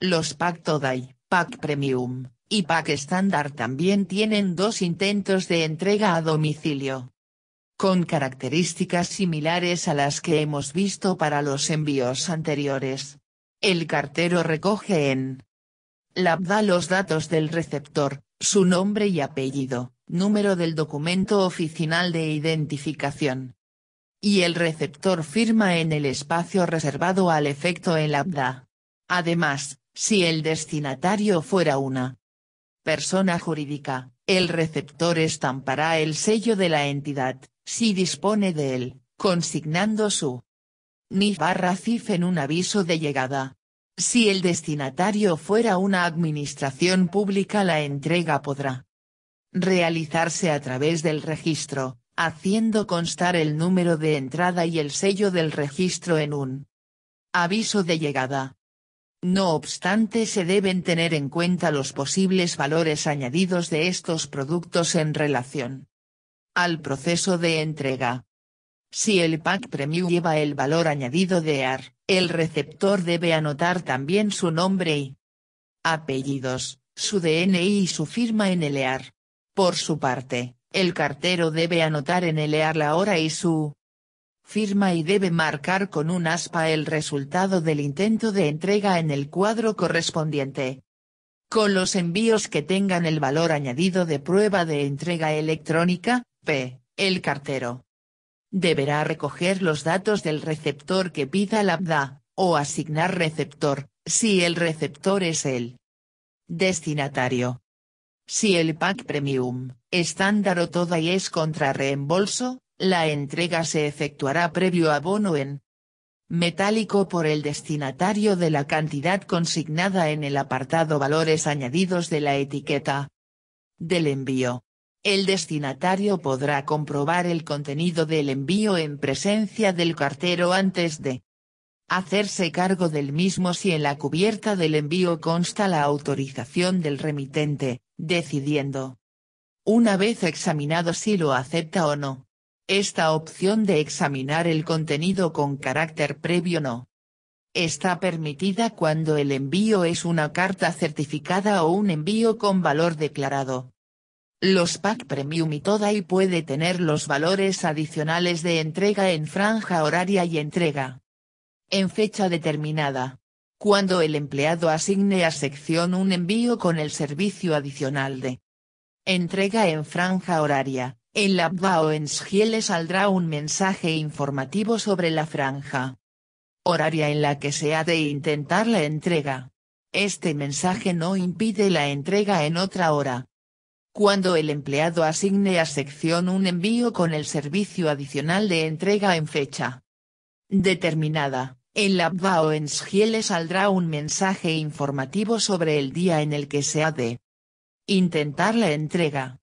Los Pacto DAI, pack Premium y pack estándar también tienen dos intentos de entrega a domicilio. Con características similares a las que hemos visto para los envíos anteriores. El cartero recoge en LabDA los datos del receptor, su nombre y apellido, número del documento oficial de identificación. Y el receptor firma en el espacio reservado al efecto en LabDA. Además, si el destinatario fuera una persona jurídica, el receptor estampará el sello de la entidad, si dispone de él, consignando su NIF barra CIF en un aviso de llegada. Si el destinatario fuera una administración pública la entrega podrá realizarse a través del registro, haciendo constar el número de entrada y el sello del registro en un aviso de llegada. No obstante se deben tener en cuenta los posibles valores añadidos de estos productos en relación al proceso de entrega. Si el pack premium lleva el valor añadido de AR, el receptor debe anotar también su nombre y apellidos, su DNI y su firma en el AR. Por su parte, el cartero debe anotar en el AR la hora y su firma y debe marcar con un aspa el resultado del intento de entrega en el cuadro correspondiente. Con los envíos que tengan el valor añadido de prueba de entrega electrónica, P, el cartero. Deberá recoger los datos del receptor que pida la APDA, o asignar receptor, si el receptor es el destinatario. Si el pack premium, estándar o toda y es contra reembolso, la entrega se efectuará previo abono en metálico por el destinatario de la cantidad consignada en el apartado valores añadidos de la etiqueta del envío. El destinatario podrá comprobar el contenido del envío en presencia del cartero antes de hacerse cargo del mismo si en la cubierta del envío consta la autorización del remitente, decidiendo una vez examinado si lo acepta o no. Esta opción de examinar el contenido con carácter previo no está permitida cuando el envío es una carta certificada o un envío con valor declarado. Los pack premium y toda y puede tener los valores adicionales de entrega en franja horaria y entrega en fecha determinada. Cuando el empleado asigne a sección un envío con el servicio adicional de entrega en franja horaria, en la le saldrá un mensaje informativo sobre la franja horaria en la que se ha de intentar la entrega. Este mensaje no impide la entrega en otra hora. Cuando el empleado asigne a sección un envío con el servicio adicional de entrega en fecha determinada, en la Bauensgie le saldrá un mensaje informativo sobre el día en el que se ha de intentar la entrega.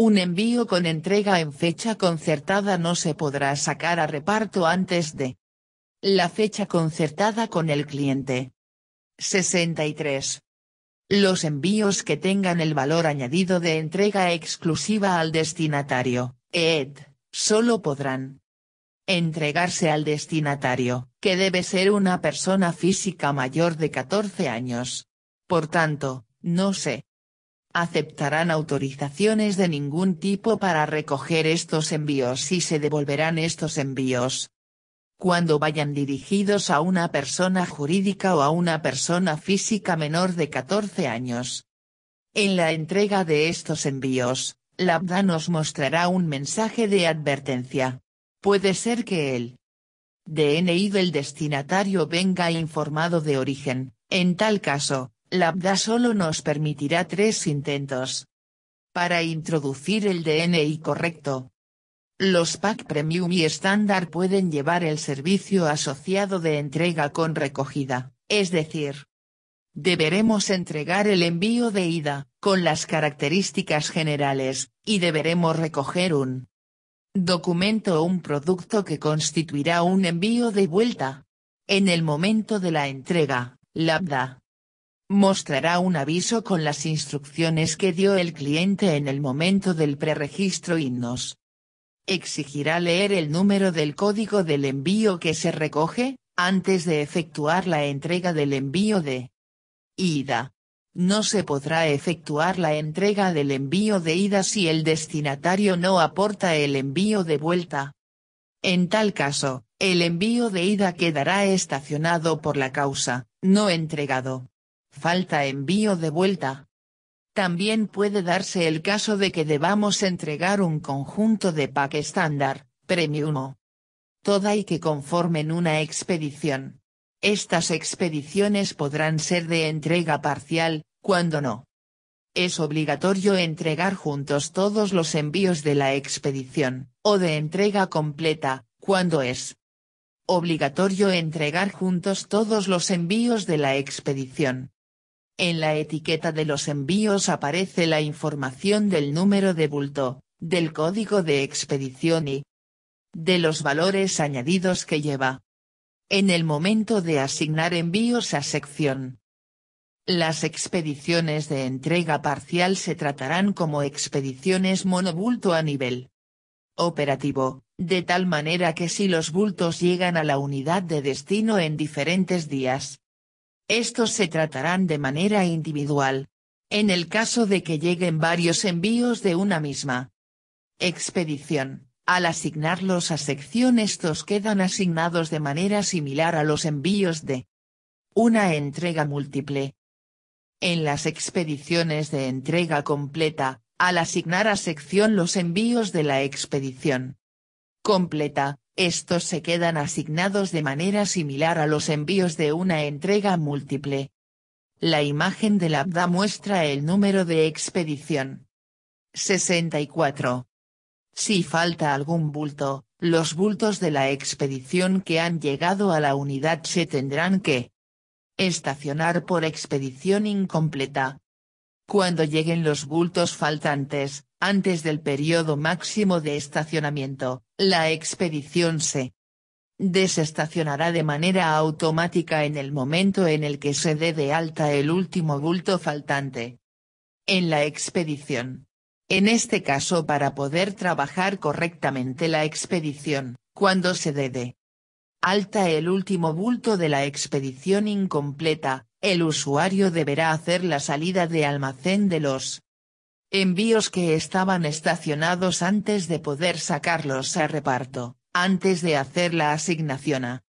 Un envío con entrega en fecha concertada no se podrá sacar a reparto antes de la fecha concertada con el cliente. 63. Los envíos que tengan el valor añadido de entrega exclusiva al destinatario, ed, solo podrán entregarse al destinatario, que debe ser una persona física mayor de 14 años. Por tanto, no se aceptarán autorizaciones de ningún tipo para recoger estos envíos y se devolverán estos envíos. Cuando vayan dirigidos a una persona jurídica o a una persona física menor de 14 años. En la entrega de estos envíos, la Lambda nos mostrará un mensaje de advertencia. Puede ser que el DNI del destinatario venga informado de origen, en tal caso, lambda solo nos permitirá tres intentos. Para introducir el DNI correcto. Los pack premium y estándar pueden llevar el servicio asociado de entrega con recogida, es decir, deberemos entregar el envío de ida, con las características generales, y deberemos recoger un documento o un producto que constituirá un envío de vuelta. En el momento de la entrega, LABDA mostrará un aviso con las instrucciones que dio el cliente en el momento del preregistro INNOS. exigirá leer el número del código del envío que se recoge, antes de efectuar la entrega del envío de ida. No se podrá efectuar la entrega del envío de ida si el destinatario no aporta el envío de vuelta. En tal caso, el envío de ida quedará estacionado por la causa, no entregado falta envío de vuelta. También puede darse el caso de que debamos entregar un conjunto de pack estándar, premium toda y que conformen una expedición. Estas expediciones podrán ser de entrega parcial, cuando no. Es obligatorio entregar juntos todos los envíos de la expedición, o de entrega completa, cuando es obligatorio entregar juntos todos los envíos de la expedición, en la etiqueta de los envíos aparece la información del número de bulto, del código de expedición y de los valores añadidos que lleva. En el momento de asignar envíos a sección. Las expediciones de entrega parcial se tratarán como expediciones monobulto a nivel operativo, de tal manera que si los bultos llegan a la unidad de destino en diferentes días, estos se tratarán de manera individual. En el caso de que lleguen varios envíos de una misma expedición, al asignarlos a sección estos quedan asignados de manera similar a los envíos de una entrega múltiple. En las expediciones de entrega completa, al asignar a sección los envíos de la expedición completa, estos se quedan asignados de manera similar a los envíos de una entrega múltiple. La imagen la Abda muestra el número de expedición. 64. Si falta algún bulto, los bultos de la expedición que han llegado a la unidad se tendrán que estacionar por expedición incompleta. Cuando lleguen los bultos faltantes, antes del periodo máximo de estacionamiento, la expedición se desestacionará de manera automática en el momento en el que se dé de alta el último bulto faltante. En la expedición. En este caso para poder trabajar correctamente la expedición, cuando se dé de alta el último bulto de la expedición incompleta, el usuario deberá hacer la salida de almacén de los envíos que estaban estacionados antes de poder sacarlos a reparto, antes de hacer la asignación a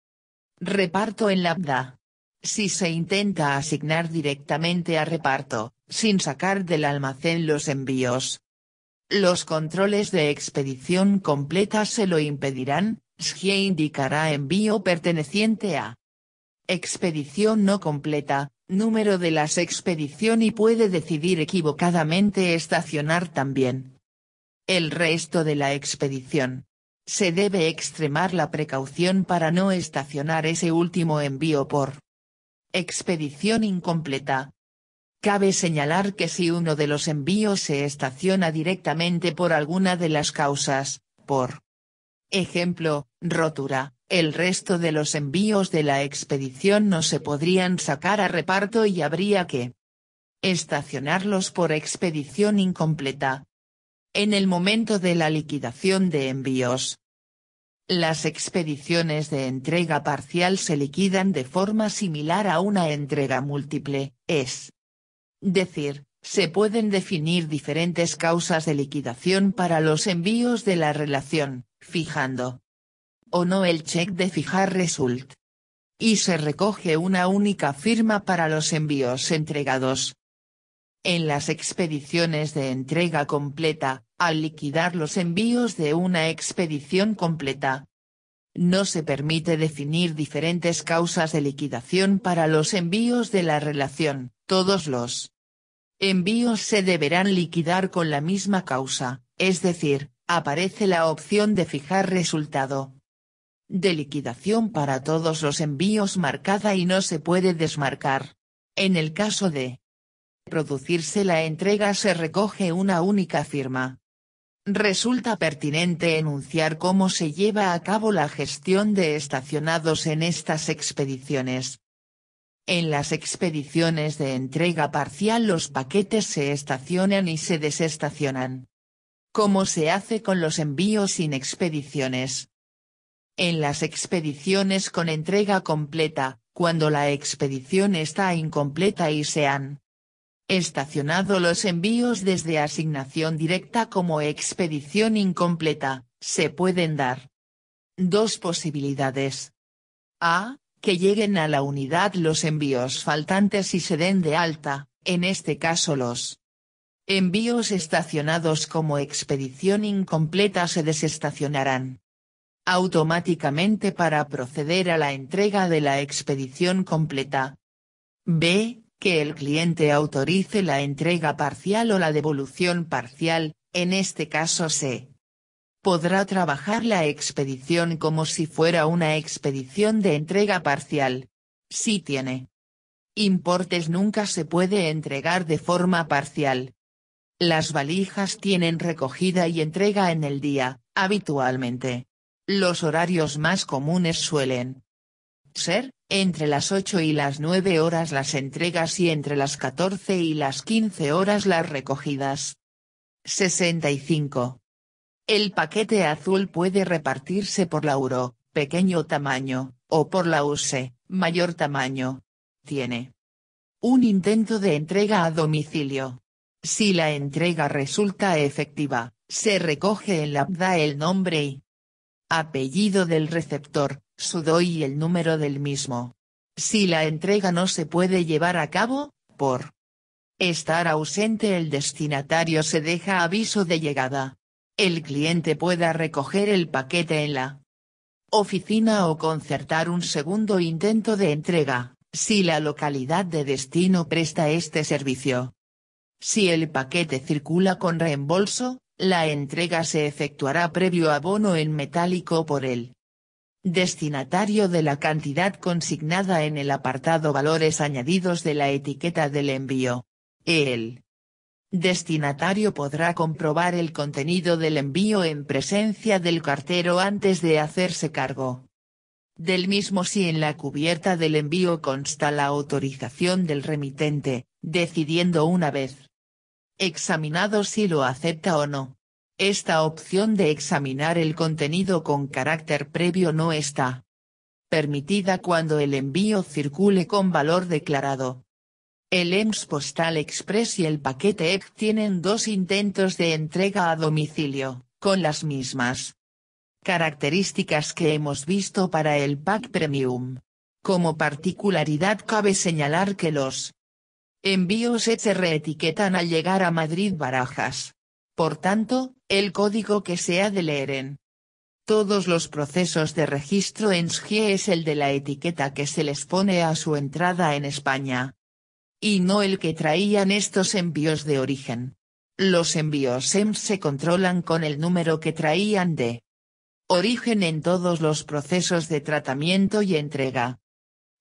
reparto en labda Si se intenta asignar directamente a reparto, sin sacar del almacén los envíos, los controles de expedición completa se lo impedirán, SGE indicará envío perteneciente a expedición no completa, número de las expedición y puede decidir equivocadamente estacionar también. El resto de la expedición. Se debe extremar la precaución para no estacionar ese último envío por expedición incompleta. Cabe señalar que si uno de los envíos se estaciona directamente por alguna de las causas, por Ejemplo, rotura. El resto de los envíos de la expedición no se podrían sacar a reparto y habría que estacionarlos por expedición incompleta. En el momento de la liquidación de envíos, las expediciones de entrega parcial se liquidan de forma similar a una entrega múltiple, es decir, se pueden definir diferentes causas de liquidación para los envíos de la relación, fijando o no el check de fijar result. Y se recoge una única firma para los envíos entregados. En las expediciones de entrega completa, al liquidar los envíos de una expedición completa, no se permite definir diferentes causas de liquidación para los envíos de la relación, todos los envíos se deberán liquidar con la misma causa, es decir, aparece la opción de fijar resultado de liquidación para todos los envíos marcada y no se puede desmarcar. En el caso de producirse la entrega se recoge una única firma. Resulta pertinente enunciar cómo se lleva a cabo la gestión de estacionados en estas expediciones. En las expediciones de entrega parcial los paquetes se estacionan y se desestacionan. ¿Cómo se hace con los envíos sin expediciones. En las expediciones con entrega completa, cuando la expedición está incompleta y se han estacionado los envíos desde asignación directa como expedición incompleta, se pueden dar dos posibilidades. A. Que lleguen a la unidad los envíos faltantes y se den de alta, en este caso los Envíos estacionados como expedición incompleta se desestacionarán automáticamente para proceder a la entrega de la expedición completa. B. Que el cliente autorice la entrega parcial o la devolución parcial, en este caso se podrá trabajar la expedición como si fuera una expedición de entrega parcial. Si tiene importes nunca se puede entregar de forma parcial. Las valijas tienen recogida y entrega en el día, habitualmente. Los horarios más comunes suelen ser, entre las 8 y las 9 horas las entregas y entre las 14 y las 15 horas las recogidas. 65. El paquete azul puede repartirse por la URO, pequeño tamaño, o por la USE, mayor tamaño. Tiene un intento de entrega a domicilio. Si la entrega resulta efectiva, se recoge en la pda el nombre y apellido del receptor, su DOI y el número del mismo. Si la entrega no se puede llevar a cabo, por estar ausente el destinatario se deja aviso de llegada. El cliente pueda recoger el paquete en la oficina o concertar un segundo intento de entrega, si la localidad de destino presta este servicio. Si el paquete circula con reembolso, la entrega se efectuará previo abono en metálico por el destinatario de la cantidad consignada en el apartado Valores añadidos de la etiqueta del envío. El destinatario podrá comprobar el contenido del envío en presencia del cartero antes de hacerse cargo del mismo si en la cubierta del envío consta la autorización del remitente, decidiendo una vez examinado si lo acepta o no. Esta opción de examinar el contenido con carácter previo no está permitida cuando el envío circule con valor declarado. El EMS Postal Express y el paquete EP tienen dos intentos de entrega a domicilio, con las mismas características que hemos visto para el Pack Premium. Como particularidad cabe señalar que los Envíos se reetiquetan al llegar a Madrid Barajas. Por tanto, el código que se ha de leer en todos los procesos de registro en SGE es el de la etiqueta que se les pone a su entrada en España. Y no el que traían estos envíos de origen. Los envíos EMS se controlan con el número que traían de origen en todos los procesos de tratamiento y entrega.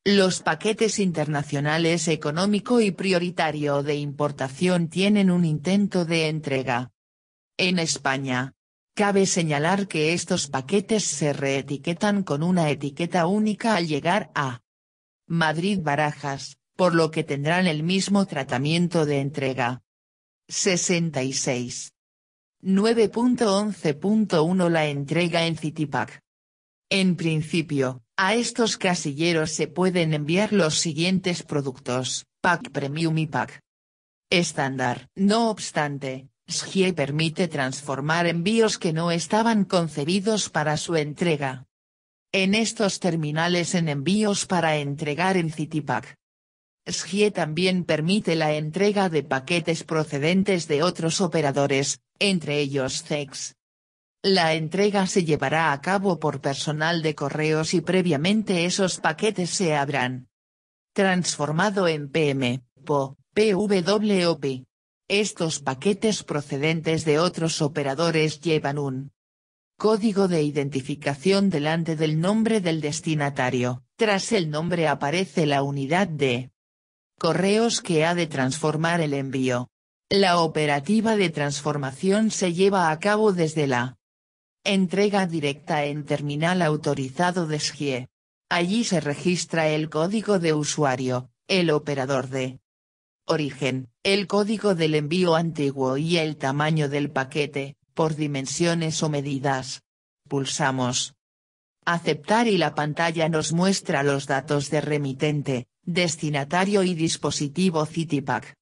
Los paquetes internacionales económico y prioritario de importación tienen un intento de entrega. En España. Cabe señalar que estos paquetes se reetiquetan con una etiqueta única al llegar a Madrid Barajas, por lo que tendrán el mismo tratamiento de entrega. 66. 9.11.1 La entrega en Citipac. En principio, a estos casilleros se pueden enviar los siguientes productos, Pack Premium y Pack Estándar. No obstante, SGIE permite transformar envíos que no estaban concebidos para su entrega. En estos terminales en envíos para entregar en CityPack. SGIE también permite la entrega de paquetes procedentes de otros operadores, entre ellos CEX, la entrega se llevará a cabo por personal de correos y previamente esos paquetes se habrán transformado en PM, PO, Estos paquetes procedentes de otros operadores llevan un código de identificación delante del nombre del destinatario. Tras el nombre aparece la unidad de correos que ha de transformar el envío. La operativa de transformación se lleva a cabo desde la Entrega directa en terminal autorizado de SGIE. Allí se registra el código de usuario, el operador de origen, el código del envío antiguo y el tamaño del paquete, por dimensiones o medidas. Pulsamos. Aceptar y la pantalla nos muestra los datos de remitente, destinatario y dispositivo CityPack.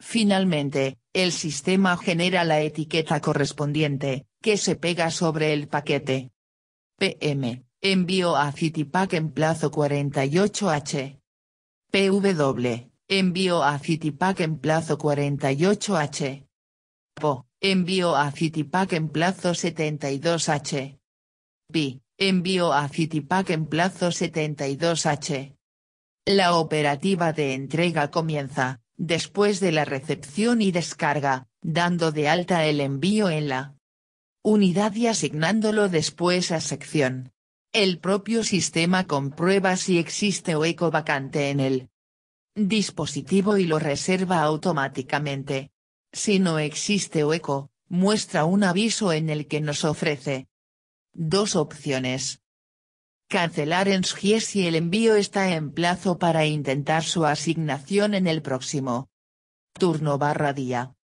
Finalmente, el sistema genera la etiqueta correspondiente, que se pega sobre el paquete. PM. Envío a CityPack en plazo 48H. PW. Envío a CityPack en plazo 48H. PO. Envío a CityPack en plazo 72H. PI. Envío a CityPack en plazo 72H. La operativa de entrega comienza, después de la recepción y descarga, dando de alta el envío en la unidad y asignándolo después a sección. El propio sistema comprueba si existe o eco vacante en el dispositivo y lo reserva automáticamente. Si no existe o eco, muestra un aviso en el que nos ofrece dos opciones. Cancelar en SGIE si el envío está en plazo para intentar su asignación en el próximo turno barra día.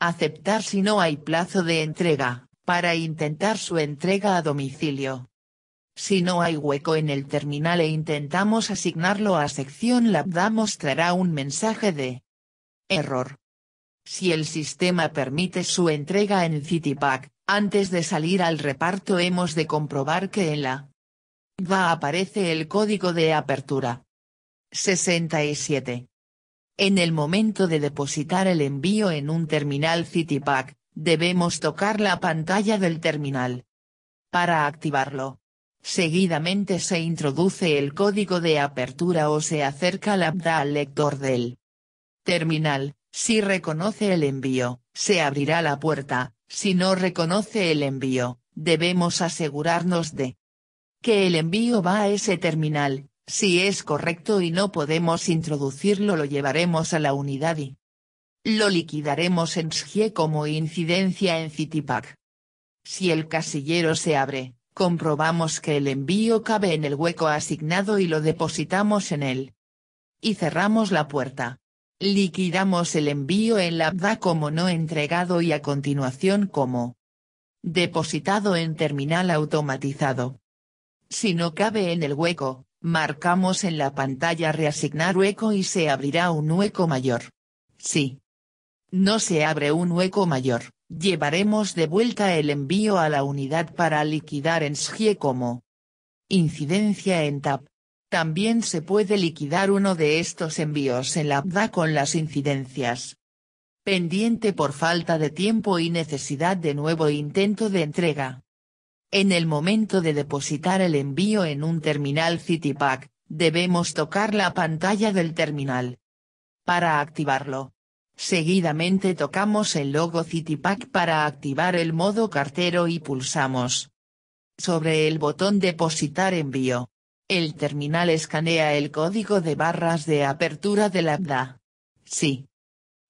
Aceptar si no hay plazo de entrega para intentar su entrega a domicilio. Si no hay hueco en el terminal e intentamos asignarlo a sección LabDA mostrará un mensaje de error. Si el sistema permite su entrega en CityPack, antes de salir al reparto hemos de comprobar que en la DA aparece el código de apertura. 67. En el momento de depositar el envío en un terminal CityPack, debemos tocar la pantalla del terminal. Para activarlo. Seguidamente se introduce el código de apertura o se acerca lambda al lector del terminal, si reconoce el envío, se abrirá la puerta, si no reconoce el envío, debemos asegurarnos de que el envío va a ese terminal, si es correcto y no podemos introducirlo lo llevaremos a la unidad y lo liquidaremos en SGE como incidencia en CityPack. Si el casillero se abre, comprobamos que el envío cabe en el hueco asignado y lo depositamos en él. Y cerramos la puerta. Liquidamos el envío en la ABDA como no entregado y a continuación como depositado en terminal automatizado. Si no cabe en el hueco, marcamos en la pantalla reasignar hueco y se abrirá un hueco mayor. Sí. No se abre un hueco mayor, llevaremos de vuelta el envío a la unidad para liquidar en SGIE como incidencia en TAP. También se puede liquidar uno de estos envíos en la APDA con las incidencias. Pendiente por falta de tiempo y necesidad de nuevo intento de entrega. En el momento de depositar el envío en un terminal CityPack, debemos tocar la pantalla del terminal. Para activarlo, Seguidamente tocamos el logo CityPack para activar el modo cartero y pulsamos sobre el botón Depositar envío. El terminal escanea el código de barras de apertura de ABDA. Sí.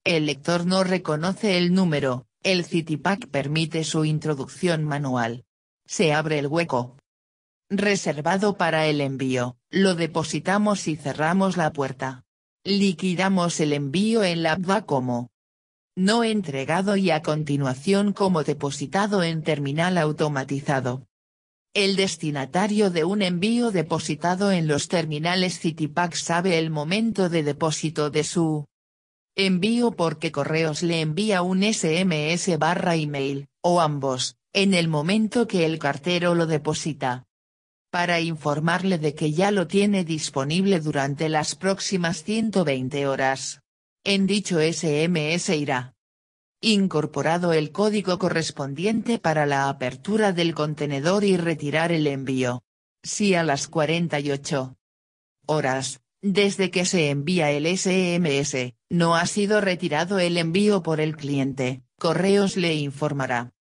El lector no reconoce el número, el CityPack permite su introducción manual. Se abre el hueco. Reservado para el envío, lo depositamos y cerramos la puerta. Liquidamos el envío en la BVA como no entregado y a continuación como depositado en terminal automatizado. El destinatario de un envío depositado en los terminales Citipack sabe el momento de depósito de su envío porque correos le envía un SMS barra email, o ambos, en el momento que el cartero lo deposita para informarle de que ya lo tiene disponible durante las próximas 120 horas. En dicho SMS irá incorporado el código correspondiente para la apertura del contenedor y retirar el envío. Si a las 48 horas, desde que se envía el SMS, no ha sido retirado el envío por el cliente, Correos le informará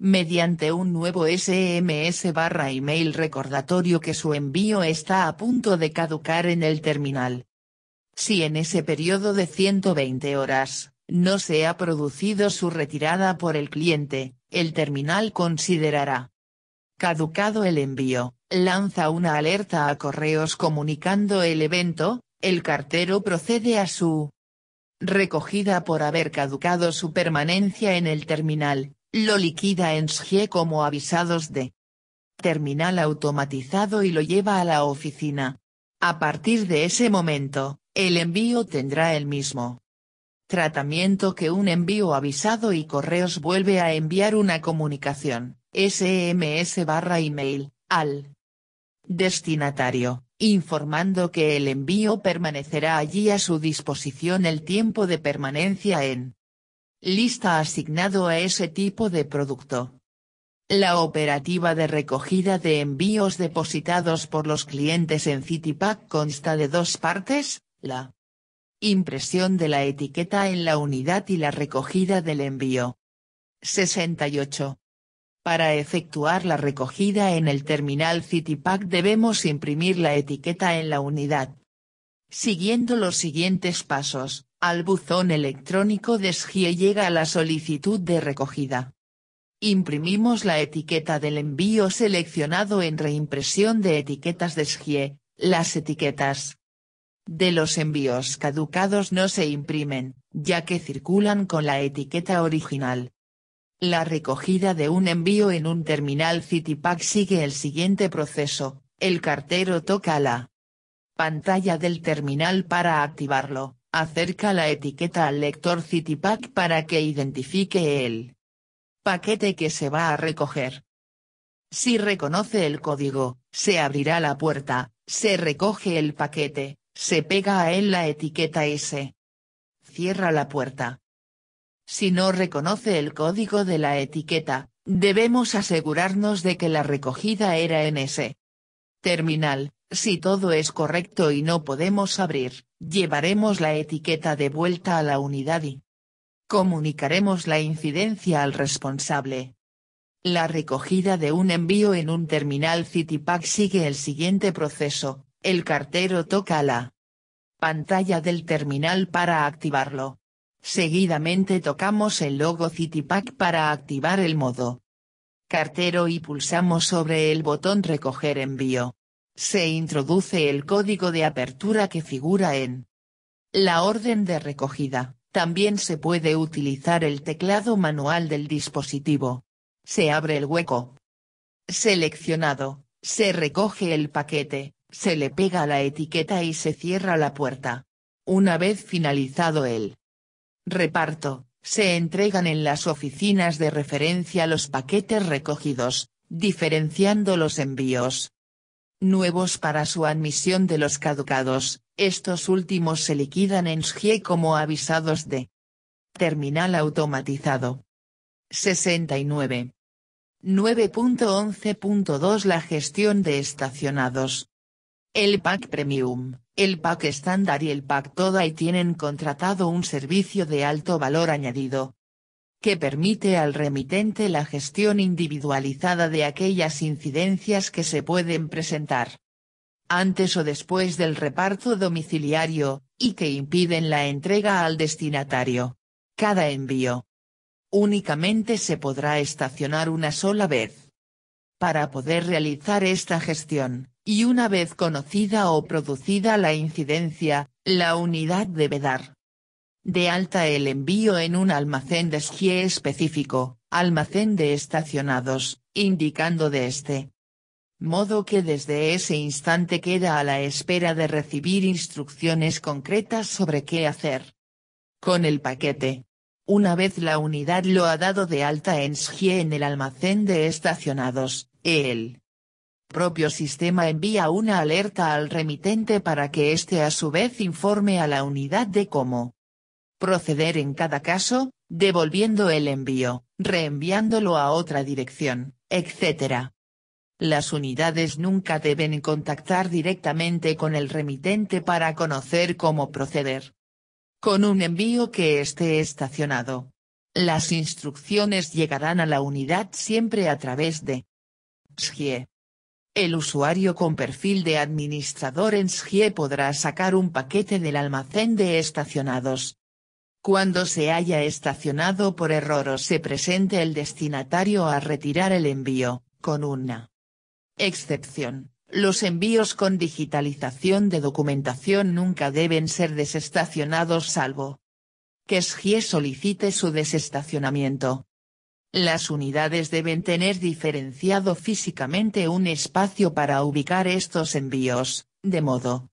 mediante un nuevo SMS barra email recordatorio que su envío está a punto de caducar en el terminal. Si en ese periodo de 120 horas, no se ha producido su retirada por el cliente, el terminal considerará caducado el envío, lanza una alerta a correos comunicando el evento, el cartero procede a su recogida por haber caducado su permanencia en el terminal, lo liquida en SGE como avisados de terminal automatizado y lo lleva a la oficina. A partir de ese momento, el envío tendrá el mismo tratamiento que un envío avisado y correos vuelve a enviar una comunicación, SMS barra email, al destinatario, informando que el envío permanecerá allí a su disposición el tiempo de permanencia en lista asignado a ese tipo de producto. La operativa de recogida de envíos depositados por los clientes en Citipack consta de dos partes, la impresión de la etiqueta en la unidad y la recogida del envío. 68. Para efectuar la recogida en el terminal Citipack debemos imprimir la etiqueta en la unidad. Siguiendo los siguientes pasos, al buzón electrónico de SGIE llega la solicitud de recogida. Imprimimos la etiqueta del envío seleccionado en reimpresión de etiquetas de SGIE, las etiquetas de los envíos caducados no se imprimen, ya que circulan con la etiqueta original. La recogida de un envío en un terminal CityPack sigue el siguiente proceso, el cartero toca la pantalla del terminal para activarlo acerca la etiqueta al lector CityPack para que identifique el paquete que se va a recoger. Si reconoce el código, se abrirá la puerta, se recoge el paquete, se pega a él la etiqueta S. cierra la puerta. Si no reconoce el código de la etiqueta, debemos asegurarnos de que la recogida era en ese terminal, si todo es correcto y no podemos abrir, llevaremos la etiqueta de vuelta a la unidad y comunicaremos la incidencia al responsable. La recogida de un envío en un terminal CityPack sigue el siguiente proceso, el cartero toca la pantalla del terminal para activarlo. Seguidamente tocamos el logo CityPack para activar el modo cartero y pulsamos sobre el botón recoger envío se introduce el código de apertura que figura en la orden de recogida. También se puede utilizar el teclado manual del dispositivo. Se abre el hueco. Seleccionado, se recoge el paquete, se le pega la etiqueta y se cierra la puerta. Una vez finalizado el reparto, se entregan en las oficinas de referencia los paquetes recogidos, diferenciando los envíos nuevos para su admisión de los caducados, estos últimos se liquidan en SGIE como avisados de terminal automatizado. 69. 9.11.2 La gestión de estacionados. El pack premium, el pack estándar y el pack toda y tienen contratado un servicio de alto valor añadido, que permite al remitente la gestión individualizada de aquellas incidencias que se pueden presentar antes o después del reparto domiciliario, y que impiden la entrega al destinatario. Cada envío. Únicamente se podrá estacionar una sola vez. Para poder realizar esta gestión, y una vez conocida o producida la incidencia, la unidad debe dar de alta el envío en un almacén de SGI específico, almacén de estacionados, indicando de este modo que desde ese instante queda a la espera de recibir instrucciones concretas sobre qué hacer con el paquete. Una vez la unidad lo ha dado de alta en SGI en el almacén de estacionados, el propio sistema envía una alerta al remitente para que éste a su vez informe a la unidad de cómo proceder en cada caso, devolviendo el envío, reenviándolo a otra dirección, etc. Las unidades nunca deben contactar directamente con el remitente para conocer cómo proceder. Con un envío que esté estacionado. Las instrucciones llegarán a la unidad siempre a través de SGIE. El usuario con perfil de administrador en SGIE podrá sacar un paquete del almacén de estacionados, cuando se haya estacionado por error o se presente el destinatario a retirar el envío, con una excepción. Los envíos con digitalización de documentación nunca deben ser desestacionados salvo que SGIE solicite su desestacionamiento. Las unidades deben tener diferenciado físicamente un espacio para ubicar estos envíos, de modo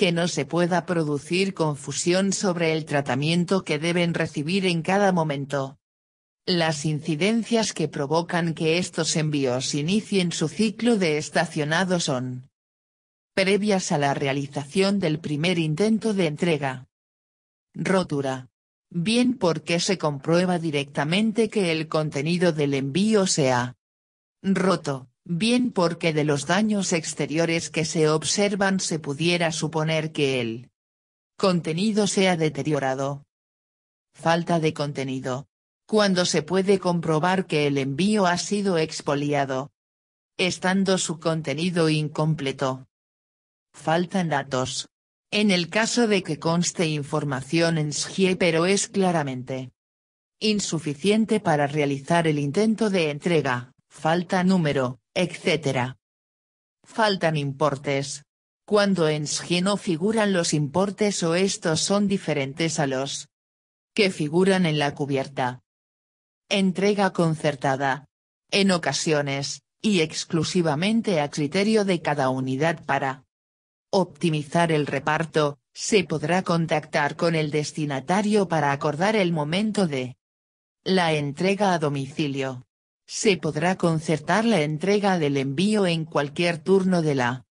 que no se pueda producir confusión sobre el tratamiento que deben recibir en cada momento. Las incidencias que provocan que estos envíos inicien su ciclo de estacionado son previas a la realización del primer intento de entrega. Rotura. Bien porque se comprueba directamente que el contenido del envío sea roto bien porque de los daños exteriores que se observan se pudiera suponer que el contenido sea deteriorado. Falta de contenido. Cuando se puede comprobar que el envío ha sido expoliado. Estando su contenido incompleto. Faltan datos. En el caso de que conste información en SGIE pero es claramente insuficiente para realizar el intento de entrega, falta número, etc. Faltan importes. Cuando en SGI no figuran los importes o estos son diferentes a los que figuran en la cubierta. Entrega concertada. En ocasiones, y exclusivamente a criterio de cada unidad para optimizar el reparto, se podrá contactar con el destinatario para acordar el momento de la entrega a domicilio se podrá concertar la entrega del envío en cualquier turno de la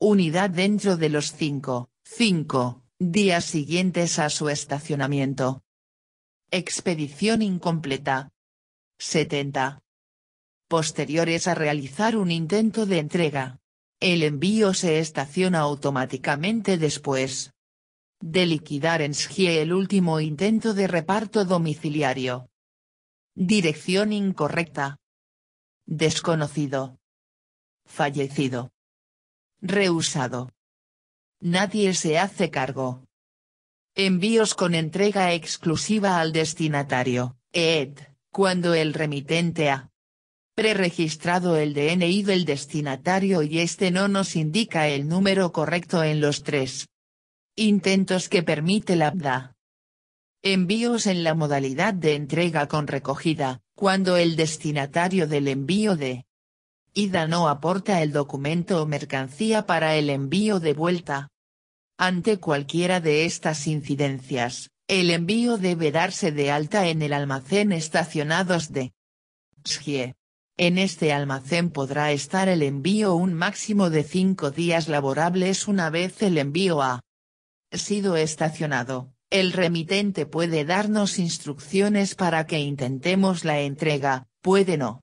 unidad dentro de los 5, 5, días siguientes a su estacionamiento. Expedición incompleta. 70. Posteriores a realizar un intento de entrega. El envío se estaciona automáticamente después de liquidar en SGI el último intento de reparto domiciliario. Dirección incorrecta. Desconocido. Fallecido. Rehusado. Nadie se hace cargo. Envíos con entrega exclusiva al destinatario, ed, cuando el remitente ha preregistrado el DNI del destinatario y este no nos indica el número correcto en los tres intentos que permite la ABDA. Envíos en la modalidad de entrega con recogida, cuando el destinatario del envío de ida no aporta el documento o mercancía para el envío de vuelta. Ante cualquiera de estas incidencias, el envío debe darse de alta en el almacén estacionados de SGIE. En este almacén podrá estar el envío un máximo de cinco días laborables una vez el envío ha sido estacionado. El remitente puede darnos instrucciones para que intentemos la entrega, puede no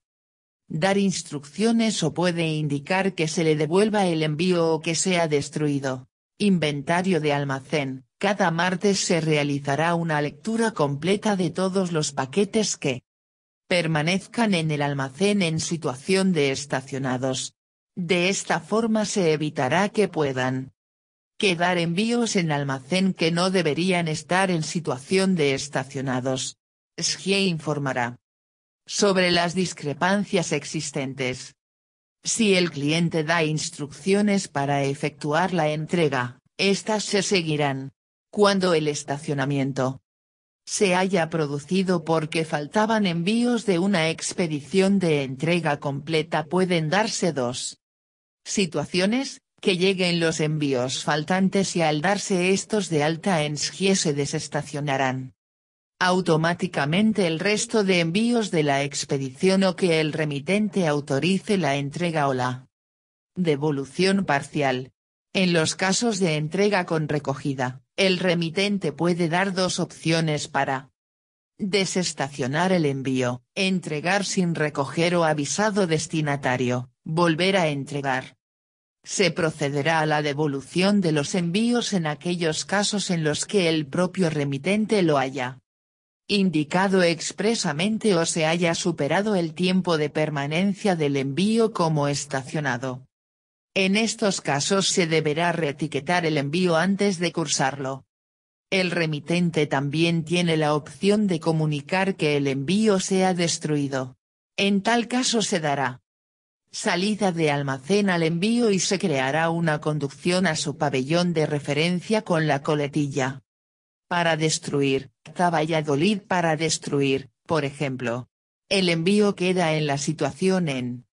dar instrucciones o puede indicar que se le devuelva el envío o que sea destruido. Inventario de almacén. Cada martes se realizará una lectura completa de todos los paquetes que permanezcan en el almacén en situación de estacionados. De esta forma se evitará que puedan quedar envíos en almacén que no deberían estar en situación de estacionados. SGIE informará sobre las discrepancias existentes. Si el cliente da instrucciones para efectuar la entrega, estas se seguirán. Cuando el estacionamiento se haya producido porque faltaban envíos de una expedición de entrega completa pueden darse dos situaciones, que lleguen los envíos faltantes y al darse estos de alta en se desestacionarán automáticamente el resto de envíos de la expedición o que el remitente autorice la entrega o la devolución parcial. En los casos de entrega con recogida, el remitente puede dar dos opciones para desestacionar el envío, entregar sin recoger o avisado destinatario, volver a entregar se procederá a la devolución de los envíos en aquellos casos en los que el propio remitente lo haya indicado expresamente o se haya superado el tiempo de permanencia del envío como estacionado. En estos casos se deberá reetiquetar el envío antes de cursarlo. El remitente también tiene la opción de comunicar que el envío sea destruido. En tal caso se dará salida de almacén al envío y se creará una conducción a su pabellón de referencia con la coletilla. Para destruir, Zavalladolid para destruir, por ejemplo. El envío queda en la situación en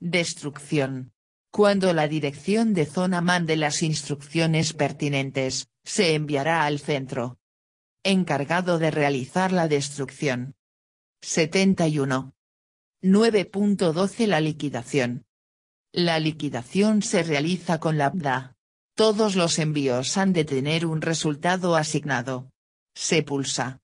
destrucción. Cuando la dirección de zona mande las instrucciones pertinentes, se enviará al centro encargado de realizar la destrucción. 71. 9.12 La liquidación. La liquidación se realiza con la BDA. Todos los envíos han de tener un resultado asignado. Se pulsa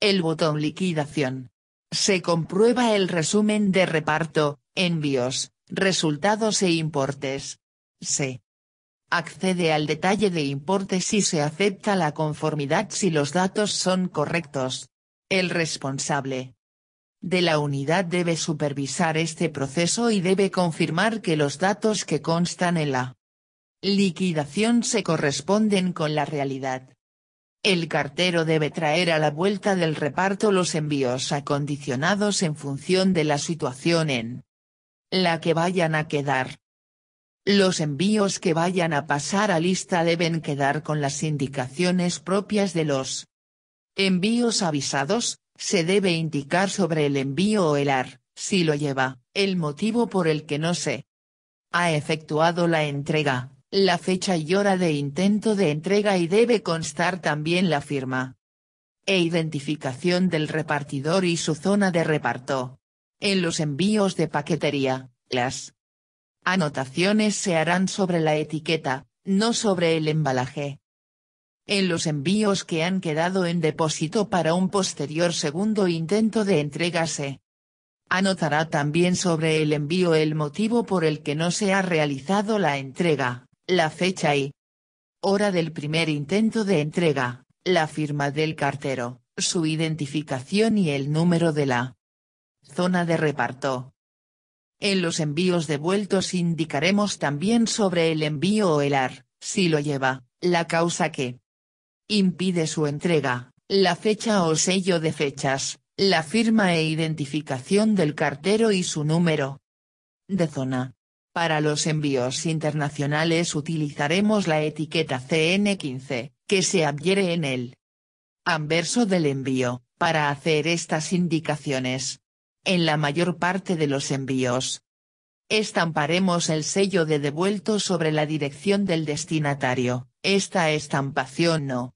el botón liquidación. Se comprueba el resumen de reparto, envíos, resultados e importes. Se accede al detalle de importes y se acepta la conformidad si los datos son correctos. El responsable de la unidad debe supervisar este proceso y debe confirmar que los datos que constan en la liquidación se corresponden con la realidad. El cartero debe traer a la vuelta del reparto los envíos acondicionados en función de la situación en la que vayan a quedar. Los envíos que vayan a pasar a lista deben quedar con las indicaciones propias de los envíos avisados, se debe indicar sobre el envío o el AR, si lo lleva, el motivo por el que no se ha efectuado la entrega, la fecha y hora de intento de entrega y debe constar también la firma e identificación del repartidor y su zona de reparto. En los envíos de paquetería, las anotaciones se harán sobre la etiqueta, no sobre el embalaje en los envíos que han quedado en depósito para un posterior segundo intento de se Anotará también sobre el envío el motivo por el que no se ha realizado la entrega, la fecha y hora del primer intento de entrega, la firma del cartero, su identificación y el número de la zona de reparto. En los envíos devueltos indicaremos también sobre el envío o el AR, si lo lleva, la causa que impide su entrega, la fecha o sello de fechas, la firma e identificación del cartero y su número de zona. Para los envíos internacionales utilizaremos la etiqueta CN15, que se adhiere en el anverso del envío, para hacer estas indicaciones. En la mayor parte de los envíos, Estamparemos el sello de devuelto sobre la dirección del destinatario, esta estampación no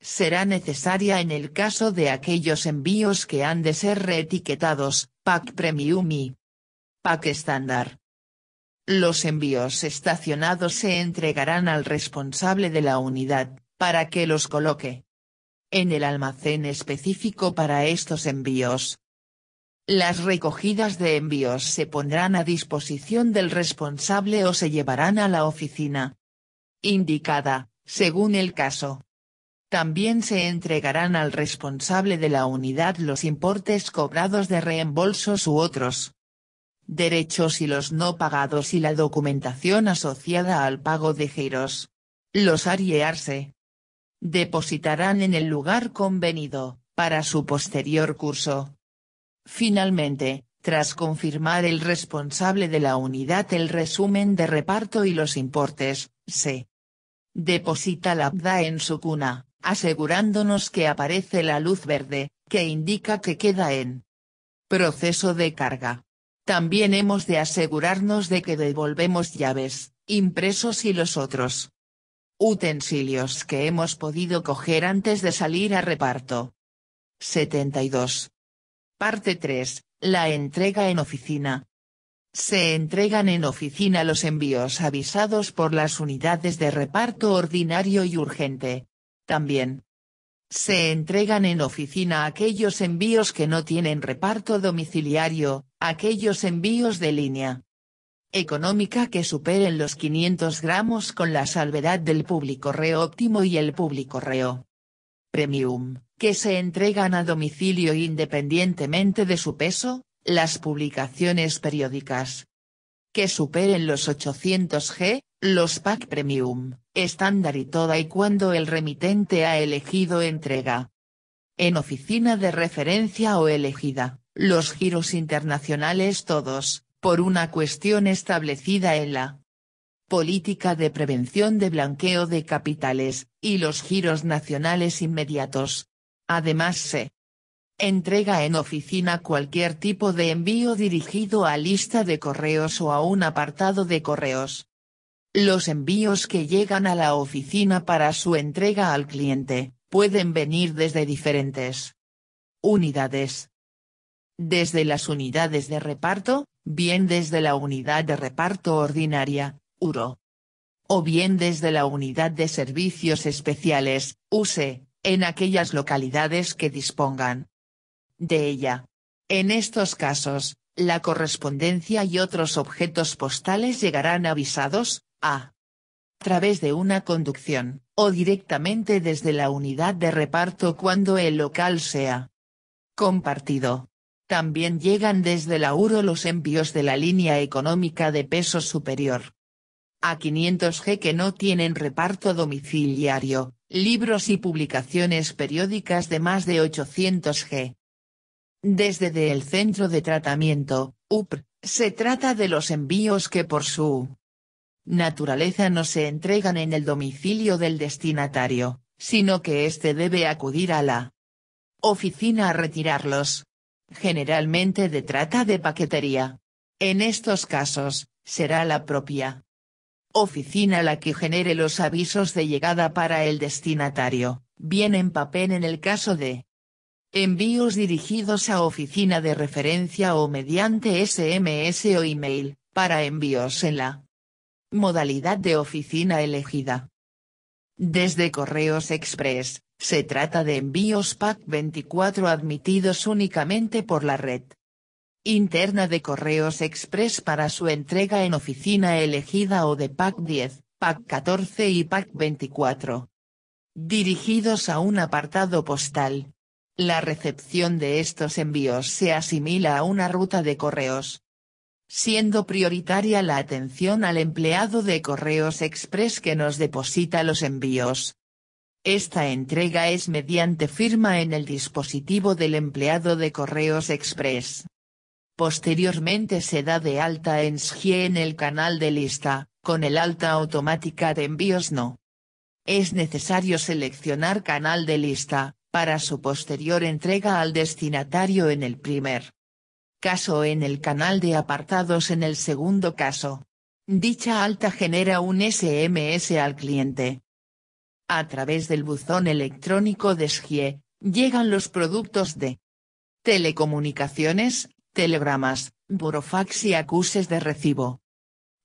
será necesaria en el caso de aquellos envíos que han de ser reetiquetados, PAC Premium y PAC estándar. Los envíos estacionados se entregarán al responsable de la unidad, para que los coloque en el almacén específico para estos envíos, las recogidas de envíos se pondrán a disposición del responsable o se llevarán a la oficina indicada, según el caso. También se entregarán al responsable de la unidad los importes cobrados de reembolsos u otros derechos y los no pagados y la documentación asociada al pago de giros. Los ARIEARSE depositarán en el lugar convenido, para su posterior curso. Finalmente, tras confirmar el responsable de la unidad el resumen de reparto y los importes, se deposita la abda en su cuna, asegurándonos que aparece la luz verde, que indica que queda en proceso de carga. También hemos de asegurarnos de que devolvemos llaves, impresos y los otros utensilios que hemos podido coger antes de salir a reparto. 72. Parte 3. La entrega en oficina. Se entregan en oficina los envíos avisados por las unidades de reparto ordinario y urgente. También. Se entregan en oficina aquellos envíos que no tienen reparto domiciliario, aquellos envíos de línea económica que superen los 500 gramos con la salvedad del público reo óptimo y el público reo premium que se entregan a domicilio independientemente de su peso, las publicaciones periódicas que superen los 800G, los pack premium, estándar y toda y cuando el remitente ha elegido entrega en oficina de referencia o elegida, los giros internacionales todos, por una cuestión establecida en la política de prevención de blanqueo de capitales, y los giros nacionales inmediatos, Además se entrega en oficina cualquier tipo de envío dirigido a lista de correos o a un apartado de correos. Los envíos que llegan a la oficina para su entrega al cliente, pueden venir desde diferentes unidades. Desde las unidades de reparto, bien desde la unidad de reparto ordinaria, URO. O bien desde la unidad de servicios especiales, USE, en aquellas localidades que dispongan de ella. En estos casos, la correspondencia y otros objetos postales llegarán avisados, a través de una conducción, o directamente desde la unidad de reparto cuando el local sea compartido. También llegan desde la URO los envíos de la línea económica de peso superior a 500G que no tienen reparto domiciliario, libros y publicaciones periódicas de más de 800 G. Desde el Centro de Tratamiento, UPR, se trata de los envíos que por su naturaleza no se entregan en el domicilio del destinatario, sino que éste debe acudir a la oficina a retirarlos. Generalmente de trata de paquetería. En estos casos, será la propia oficina la que genere los avisos de llegada para el destinatario, bien en papel en el caso de envíos dirigidos a oficina de referencia o mediante SMS o email, para envíos en la modalidad de oficina elegida. Desde Correos Express, se trata de envíos PAC 24 admitidos únicamente por la red interna de correos express para su entrega en oficina elegida o de PAC 10, PAC 14 y PAC 24. Dirigidos a un apartado postal. La recepción de estos envíos se asimila a una ruta de correos. Siendo prioritaria la atención al empleado de Correos Express que nos deposita los envíos. Esta entrega es mediante firma en el dispositivo del empleado de Correos Express. Posteriormente se da de alta en SGI en el canal de lista, con el alta automática de envíos no. Es necesario seleccionar canal de lista, para su posterior entrega al destinatario en el primer caso en el canal de apartados en el segundo caso. Dicha alta genera un SMS al cliente. A través del buzón electrónico de SGIE, llegan los productos de telecomunicaciones, telegramas, burofax y acuses de recibo.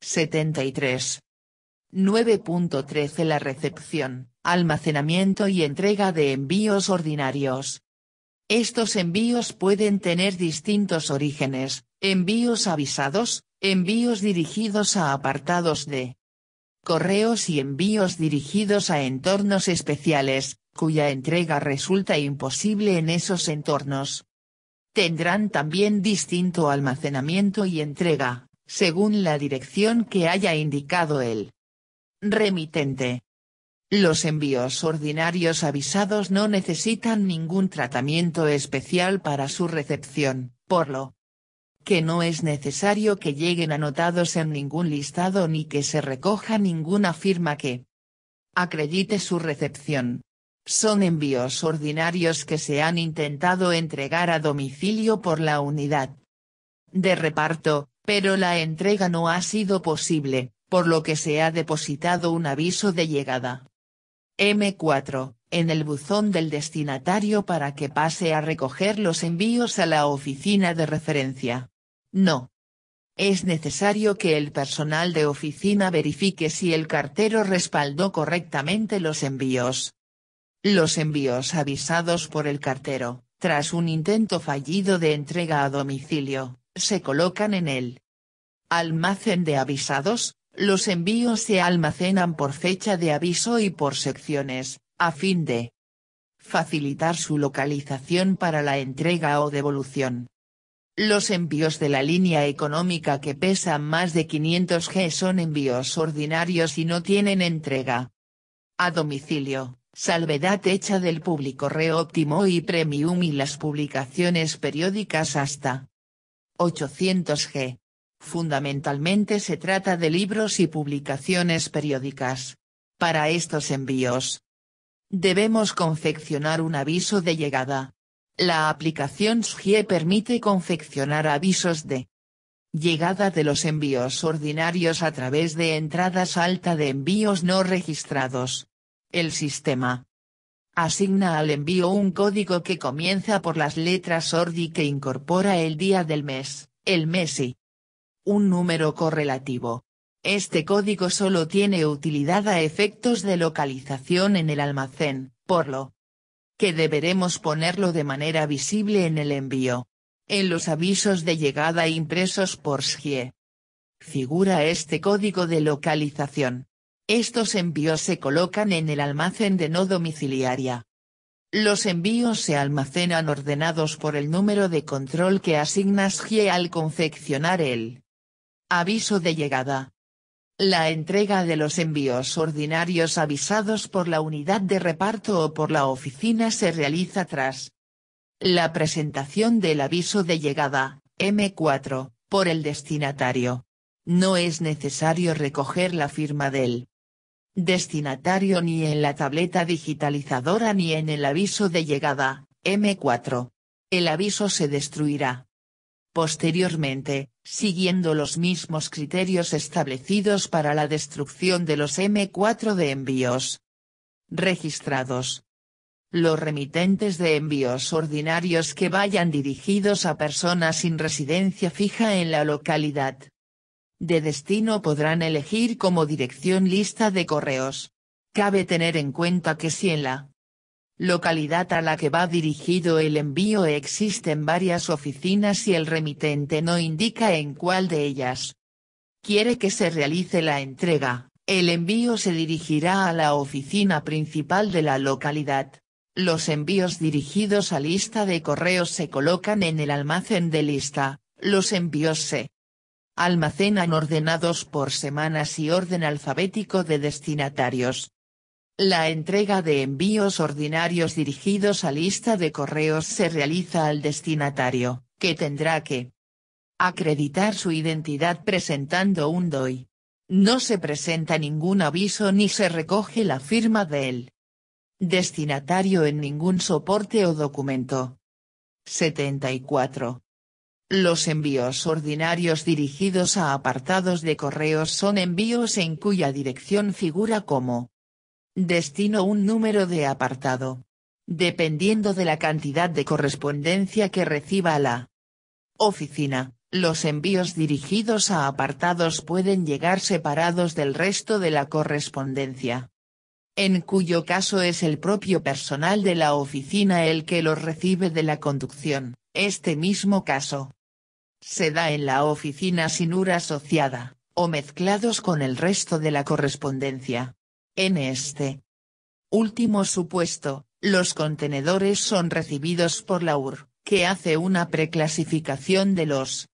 73. 9.13 La recepción, almacenamiento y entrega de envíos ordinarios. Estos envíos pueden tener distintos orígenes, envíos avisados, envíos dirigidos a apartados de correos y envíos dirigidos a entornos especiales, cuya entrega resulta imposible en esos entornos tendrán también distinto almacenamiento y entrega, según la dirección que haya indicado el remitente. Los envíos ordinarios avisados no necesitan ningún tratamiento especial para su recepción, por lo que no es necesario que lleguen anotados en ningún listado ni que se recoja ninguna firma que acredite su recepción son envíos ordinarios que se han intentado entregar a domicilio por la unidad de reparto, pero la entrega no ha sido posible, por lo que se ha depositado un aviso de llegada. M4, en el buzón del destinatario para que pase a recoger los envíos a la oficina de referencia. No. Es necesario que el personal de oficina verifique si el cartero respaldó correctamente los envíos, los envíos avisados por el cartero, tras un intento fallido de entrega a domicilio, se colocan en el almacén de avisados, los envíos se almacenan por fecha de aviso y por secciones, a fin de facilitar su localización para la entrega o devolución. Los envíos de la línea económica que pesan más de 500 G son envíos ordinarios y no tienen entrega a domicilio salvedad hecha del público re óptimo y premium y las publicaciones periódicas hasta 800 G. Fundamentalmente se trata de libros y publicaciones periódicas. Para estos envíos, debemos confeccionar un aviso de llegada. La aplicación SGIE permite confeccionar avisos de llegada de los envíos ordinarios a través de entradas alta de envíos no registrados. El sistema asigna al envío un código que comienza por las letras ORDI que incorpora el día del mes, el mes y un número correlativo. Este código solo tiene utilidad a efectos de localización en el almacén, por lo que deberemos ponerlo de manera visible en el envío. En los avisos de llegada impresos por SGIE figura este código de localización. Estos envíos se colocan en el almacén de no domiciliaria. Los envíos se almacenan ordenados por el número de control que asignas GIE al confeccionar el aviso de llegada. La entrega de los envíos ordinarios avisados por la unidad de reparto o por la oficina se realiza tras la presentación del aviso de llegada, M4, por el destinatario. No es necesario recoger la firma del destinatario ni en la tableta digitalizadora ni en el aviso de llegada, M4. El aviso se destruirá. Posteriormente, siguiendo los mismos criterios establecidos para la destrucción de los M4 de envíos registrados. Los remitentes de envíos ordinarios que vayan dirigidos a personas sin residencia fija en la localidad de destino podrán elegir como dirección lista de correos. Cabe tener en cuenta que si en la localidad a la que va dirigido el envío existen varias oficinas y el remitente no indica en cuál de ellas quiere que se realice la entrega, el envío se dirigirá a la oficina principal de la localidad. Los envíos dirigidos a lista de correos se colocan en el almacén de lista, los envíos se almacenan ordenados por semanas y orden alfabético de destinatarios. La entrega de envíos ordinarios dirigidos a lista de correos se realiza al destinatario, que tendrá que acreditar su identidad presentando un DOI. No se presenta ningún aviso ni se recoge la firma del destinatario en ningún soporte o documento. 74. Los envíos ordinarios dirigidos a apartados de correos son envíos en cuya dirección figura como destino un número de apartado. Dependiendo de la cantidad de correspondencia que reciba la oficina, los envíos dirigidos a apartados pueden llegar separados del resto de la correspondencia. En cuyo caso es el propio personal de la oficina el que los recibe de la conducción, este mismo caso se da en la oficina sin asociada, o mezclados con el resto de la correspondencia. En este último supuesto, los contenedores son recibidos por la UR, que hace una preclasificación de los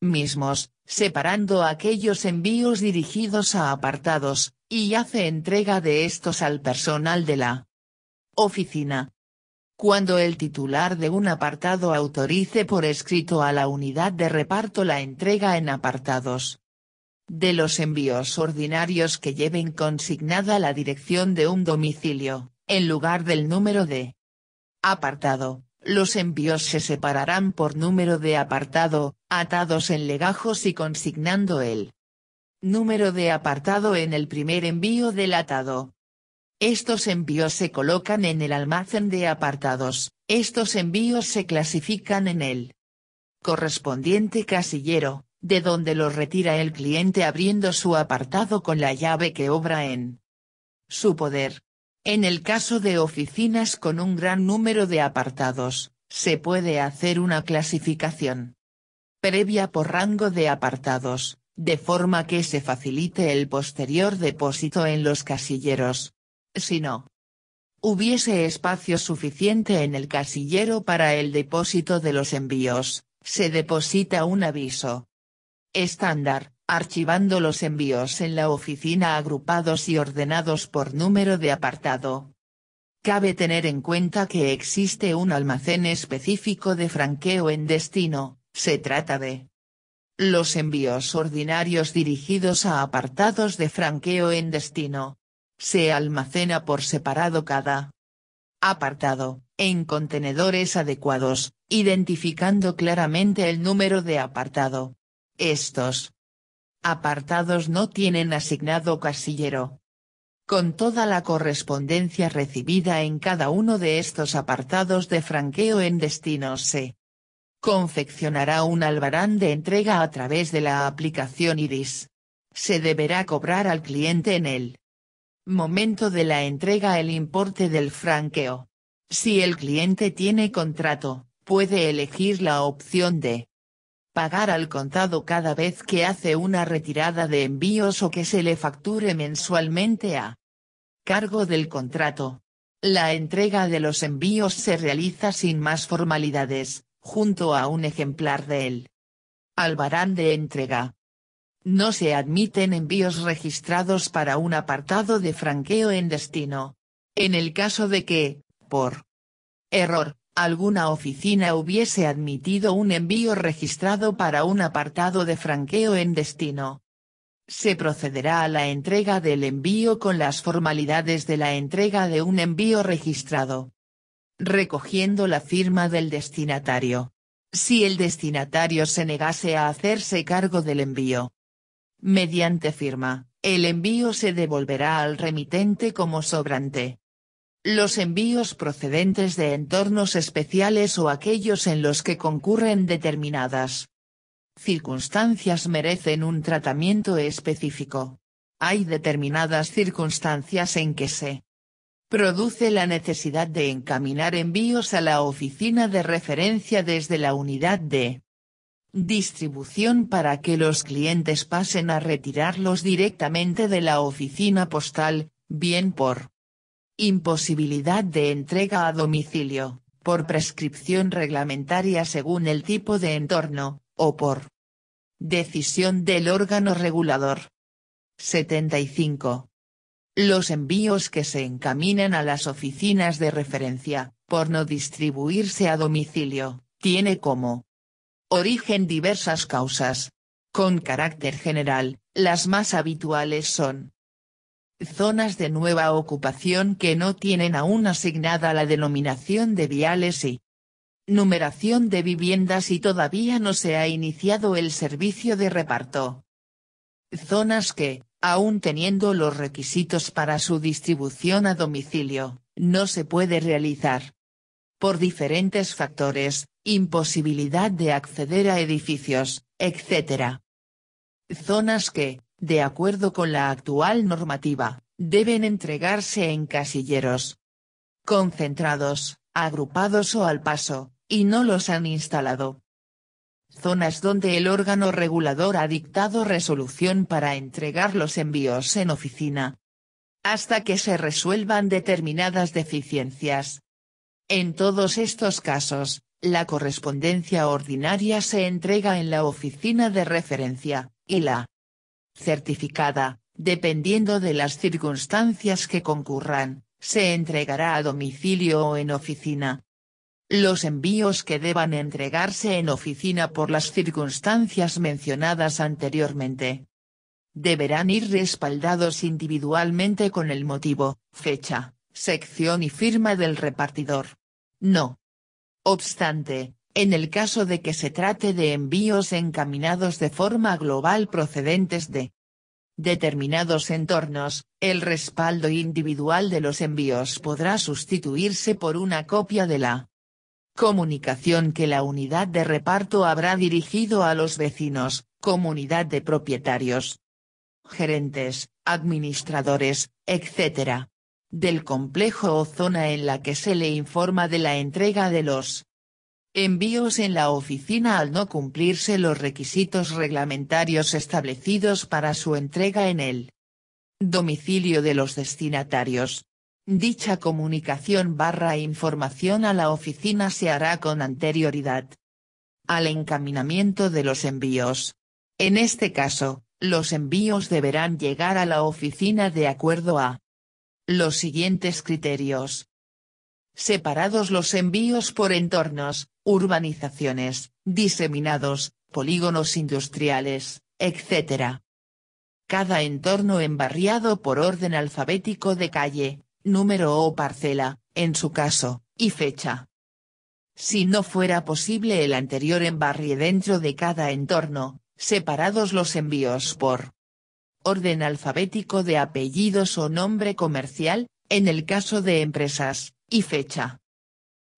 mismos, separando aquellos envíos dirigidos a apartados, y hace entrega de estos al personal de la oficina, cuando el titular de un apartado autorice por escrito a la unidad de reparto la entrega en apartados. De los envíos ordinarios que lleven consignada la dirección de un domicilio, en lugar del número de apartado, los envíos se separarán por número de apartado, atados en legajos y consignando el número de apartado en el primer envío del atado, estos envíos se colocan en el almacén de apartados, estos envíos se clasifican en el correspondiente casillero, de donde los retira el cliente abriendo su apartado con la llave que obra en su poder. En el caso de oficinas con un gran número de apartados, se puede hacer una clasificación previa por rango de apartados, de forma que se facilite el posterior depósito en los casilleros. Si no hubiese espacio suficiente en el casillero para el depósito de los envíos, se deposita un aviso estándar, archivando los envíos en la oficina agrupados y ordenados por número de apartado. Cabe tener en cuenta que existe un almacén específico de franqueo en destino, se trata de los envíos ordinarios dirigidos a apartados de franqueo en destino, se almacena por separado cada apartado, en contenedores adecuados, identificando claramente el número de apartado. Estos apartados no tienen asignado casillero. Con toda la correspondencia recibida en cada uno de estos apartados de franqueo en destino se confeccionará un albarán de entrega a través de la aplicación Iris. Se deberá cobrar al cliente en él. Momento de la entrega el importe del franqueo. Si el cliente tiene contrato, puede elegir la opción de pagar al contado cada vez que hace una retirada de envíos o que se le facture mensualmente a cargo del contrato. La entrega de los envíos se realiza sin más formalidades, junto a un ejemplar del albarán de entrega. No se admiten envíos registrados para un apartado de franqueo en destino. En el caso de que, por error, alguna oficina hubiese admitido un envío registrado para un apartado de franqueo en destino. Se procederá a la entrega del envío con las formalidades de la entrega de un envío registrado. Recogiendo la firma del destinatario. Si el destinatario se negase a hacerse cargo del envío, mediante firma, el envío se devolverá al remitente como sobrante. Los envíos procedentes de entornos especiales o aquellos en los que concurren determinadas circunstancias merecen un tratamiento específico. Hay determinadas circunstancias en que se produce la necesidad de encaminar envíos a la oficina de referencia desde la unidad de Distribución para que los clientes pasen a retirarlos directamente de la oficina postal, bien por imposibilidad de entrega a domicilio, por prescripción reglamentaria según el tipo de entorno, o por decisión del órgano regulador. 75. Los envíos que se encaminan a las oficinas de referencia, por no distribuirse a domicilio, tiene como origen diversas causas. Con carácter general, las más habituales son zonas de nueva ocupación que no tienen aún asignada la denominación de viales y numeración de viviendas y todavía no se ha iniciado el servicio de reparto. Zonas que, aún teniendo los requisitos para su distribución a domicilio, no se puede realizar. Por diferentes factores, imposibilidad de acceder a edificios, etc. Zonas que, de acuerdo con la actual normativa, deben entregarse en casilleros concentrados, agrupados o al paso, y no los han instalado. Zonas donde el órgano regulador ha dictado resolución para entregar los envíos en oficina. Hasta que se resuelvan determinadas deficiencias. En todos estos casos, la correspondencia ordinaria se entrega en la oficina de referencia, y la certificada, dependiendo de las circunstancias que concurran, se entregará a domicilio o en oficina. Los envíos que deban entregarse en oficina por las circunstancias mencionadas anteriormente. Deberán ir respaldados individualmente con el motivo, fecha, sección y firma del repartidor. No Obstante, en el caso de que se trate de envíos encaminados de forma global procedentes de determinados entornos, el respaldo individual de los envíos podrá sustituirse por una copia de la comunicación que la unidad de reparto habrá dirigido a los vecinos, comunidad de propietarios, gerentes, administradores, etc del complejo o zona en la que se le informa de la entrega de los envíos en la oficina al no cumplirse los requisitos reglamentarios establecidos para su entrega en el domicilio de los destinatarios. Dicha comunicación barra información a la oficina se hará con anterioridad al encaminamiento de los envíos. En este caso, los envíos deberán llegar a la oficina de acuerdo a los siguientes criterios. Separados los envíos por entornos, urbanizaciones, diseminados, polígonos industriales, etc. Cada entorno embarriado por orden alfabético de calle, número o parcela, en su caso, y fecha. Si no fuera posible el anterior embarrie dentro de cada entorno, separados los envíos por orden alfabético de apellidos o nombre comercial, en el caso de empresas, y fecha.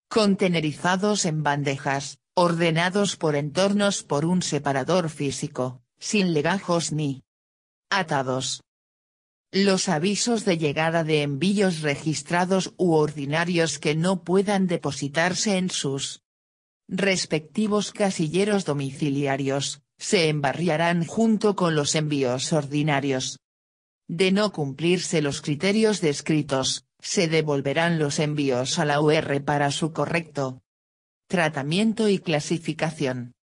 Contenerizados en bandejas, ordenados por entornos por un separador físico, sin legajos ni atados. Los avisos de llegada de envíos registrados u ordinarios que no puedan depositarse en sus respectivos casilleros domiciliarios, se embarriarán junto con los envíos ordinarios. De no cumplirse los criterios descritos, se devolverán los envíos a la UR para su correcto tratamiento y clasificación.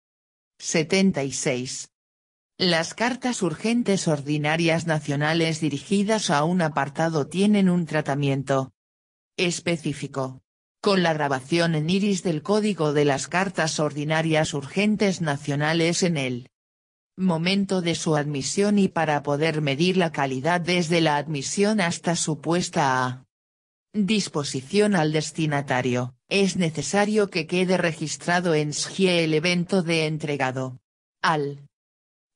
76. Las cartas urgentes ordinarias nacionales dirigidas a un apartado tienen un tratamiento específico con la grabación en iris del código de las cartas ordinarias urgentes nacionales en el momento de su admisión y para poder medir la calidad desde la admisión hasta su puesta a disposición al destinatario, es necesario que quede registrado en SGIE el evento de entregado. Al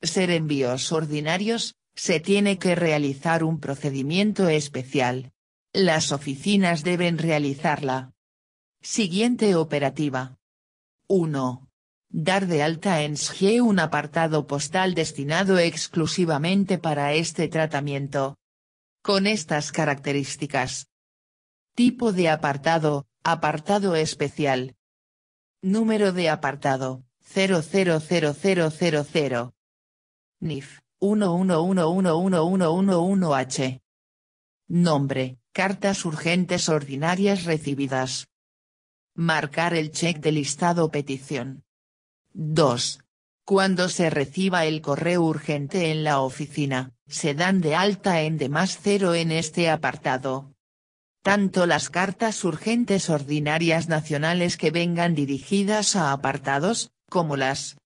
ser envíos ordinarios, se tiene que realizar un procedimiento especial. Las oficinas deben realizarla. Siguiente operativa. 1. Dar de alta en SGE un apartado postal destinado exclusivamente para este tratamiento. Con estas características. Tipo de apartado, apartado especial. Número de apartado, 000000. NIF, 111111111H. Nombre, cartas urgentes ordinarias recibidas. Marcar el check de listado petición. 2. Cuando se reciba el correo urgente en la oficina, se dan de alta en de más cero en este apartado. Tanto las cartas urgentes ordinarias nacionales que vengan dirigidas a apartados, como las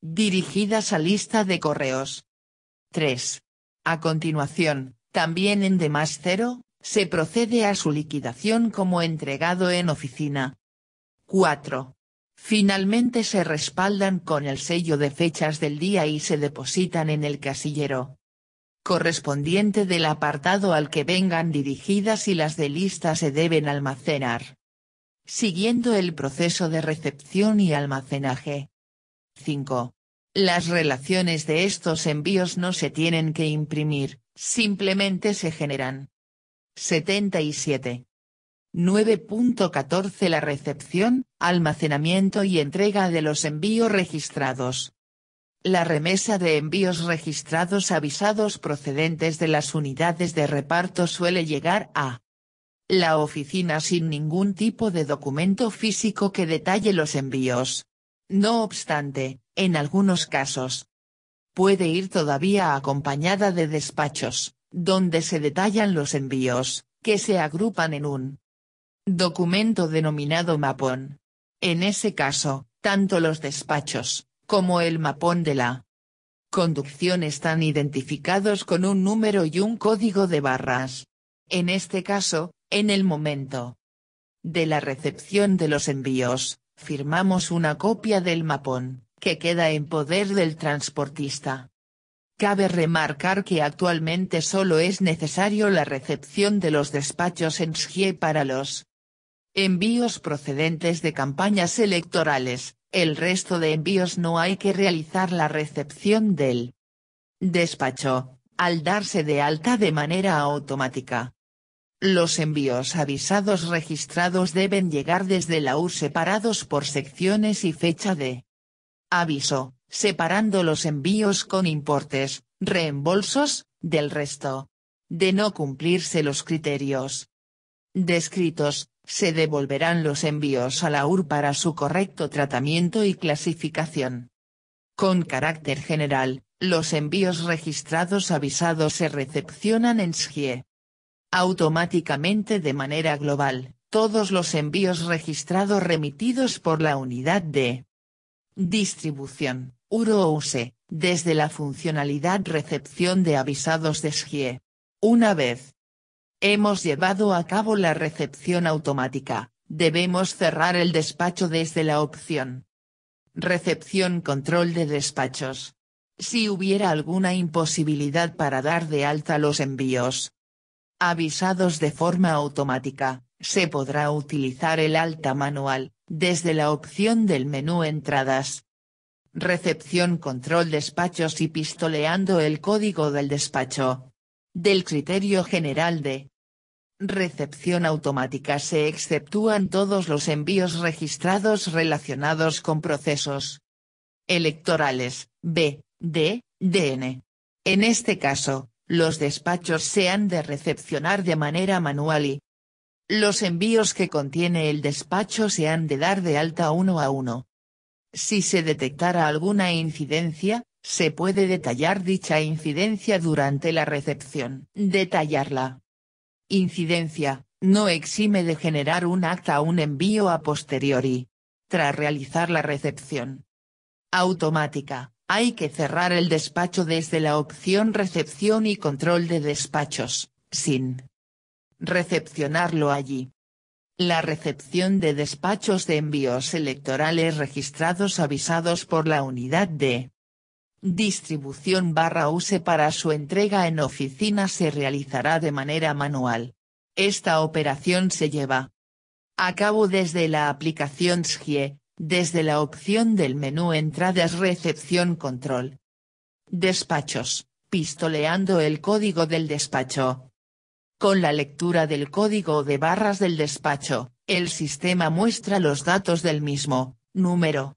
dirigidas a lista de correos. 3. A continuación, también en demás cero, se procede a su liquidación como entregado en oficina, 4. Finalmente se respaldan con el sello de fechas del día y se depositan en el casillero correspondiente del apartado al que vengan dirigidas y las de lista se deben almacenar. Siguiendo el proceso de recepción y almacenaje. 5. Las relaciones de estos envíos no se tienen que imprimir, simplemente se generan. 77. 9.14 La recepción, almacenamiento y entrega de los envíos registrados. La remesa de envíos registrados avisados procedentes de las unidades de reparto suele llegar a la oficina sin ningún tipo de documento físico que detalle los envíos. No obstante, en algunos casos, puede ir todavía acompañada de despachos, donde se detallan los envíos, que se agrupan en un documento denominado mapón. En ese caso, tanto los despachos, como el mapón de la conducción están identificados con un número y un código de barras. En este caso, en el momento de la recepción de los envíos, firmamos una copia del mapón, que queda en poder del transportista. Cabe remarcar que actualmente solo es necesario la recepción de los despachos en SGIE para los Envíos procedentes de campañas electorales, el resto de envíos no hay que realizar la recepción del despacho, al darse de alta de manera automática. Los envíos avisados registrados deben llegar desde la U separados por secciones y fecha de aviso, separando los envíos con importes, reembolsos, del resto. De no cumplirse los criterios descritos, se devolverán los envíos a la UR para su correcto tratamiento y clasificación. Con carácter general, los envíos registrados avisados se recepcionan en SGIE. Automáticamente de manera global, todos los envíos registrados remitidos por la unidad de distribución, UROUSE, desde la funcionalidad recepción de avisados de SGIE. Una vez Hemos llevado a cabo la recepción automática, debemos cerrar el despacho desde la opción. Recepción control de despachos. Si hubiera alguna imposibilidad para dar de alta los envíos avisados de forma automática, se podrá utilizar el alta manual, desde la opción del menú Entradas. Recepción control despachos y pistoleando el código del despacho. Del criterio general de recepción automática se exceptúan todos los envíos registrados relacionados con procesos electorales, B, D, DN. En este caso, los despachos se han de recepcionar de manera manual y los envíos que contiene el despacho se han de dar de alta uno a uno. Si se detectara alguna incidencia, se puede detallar dicha incidencia durante la recepción. Detallarla Incidencia, no exime de generar un acta o un envío a posteriori. Tras realizar la recepción automática, hay que cerrar el despacho desde la opción Recepción y Control de Despachos, sin recepcionarlo allí. La recepción de despachos de envíos electorales registrados avisados por la unidad de Distribución barra use para su entrega en oficina se realizará de manera manual. Esta operación se lleva a cabo desde la aplicación SGIE, desde la opción del menú Entradas Recepción Control. Despachos, pistoleando el código del despacho. Con la lectura del código de barras del despacho, el sistema muestra los datos del mismo, número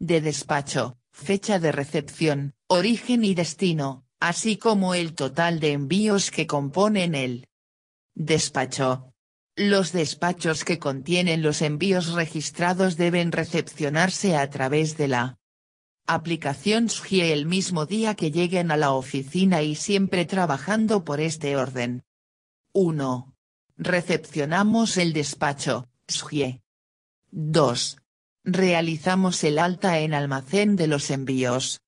de despacho, fecha de recepción, origen y destino, así como el total de envíos que componen el despacho. Los despachos que contienen los envíos registrados deben recepcionarse a través de la aplicación SGIE el mismo día que lleguen a la oficina y siempre trabajando por este orden. 1. Recepcionamos el despacho, SGIE. 2 realizamos el alta en almacén de los envíos.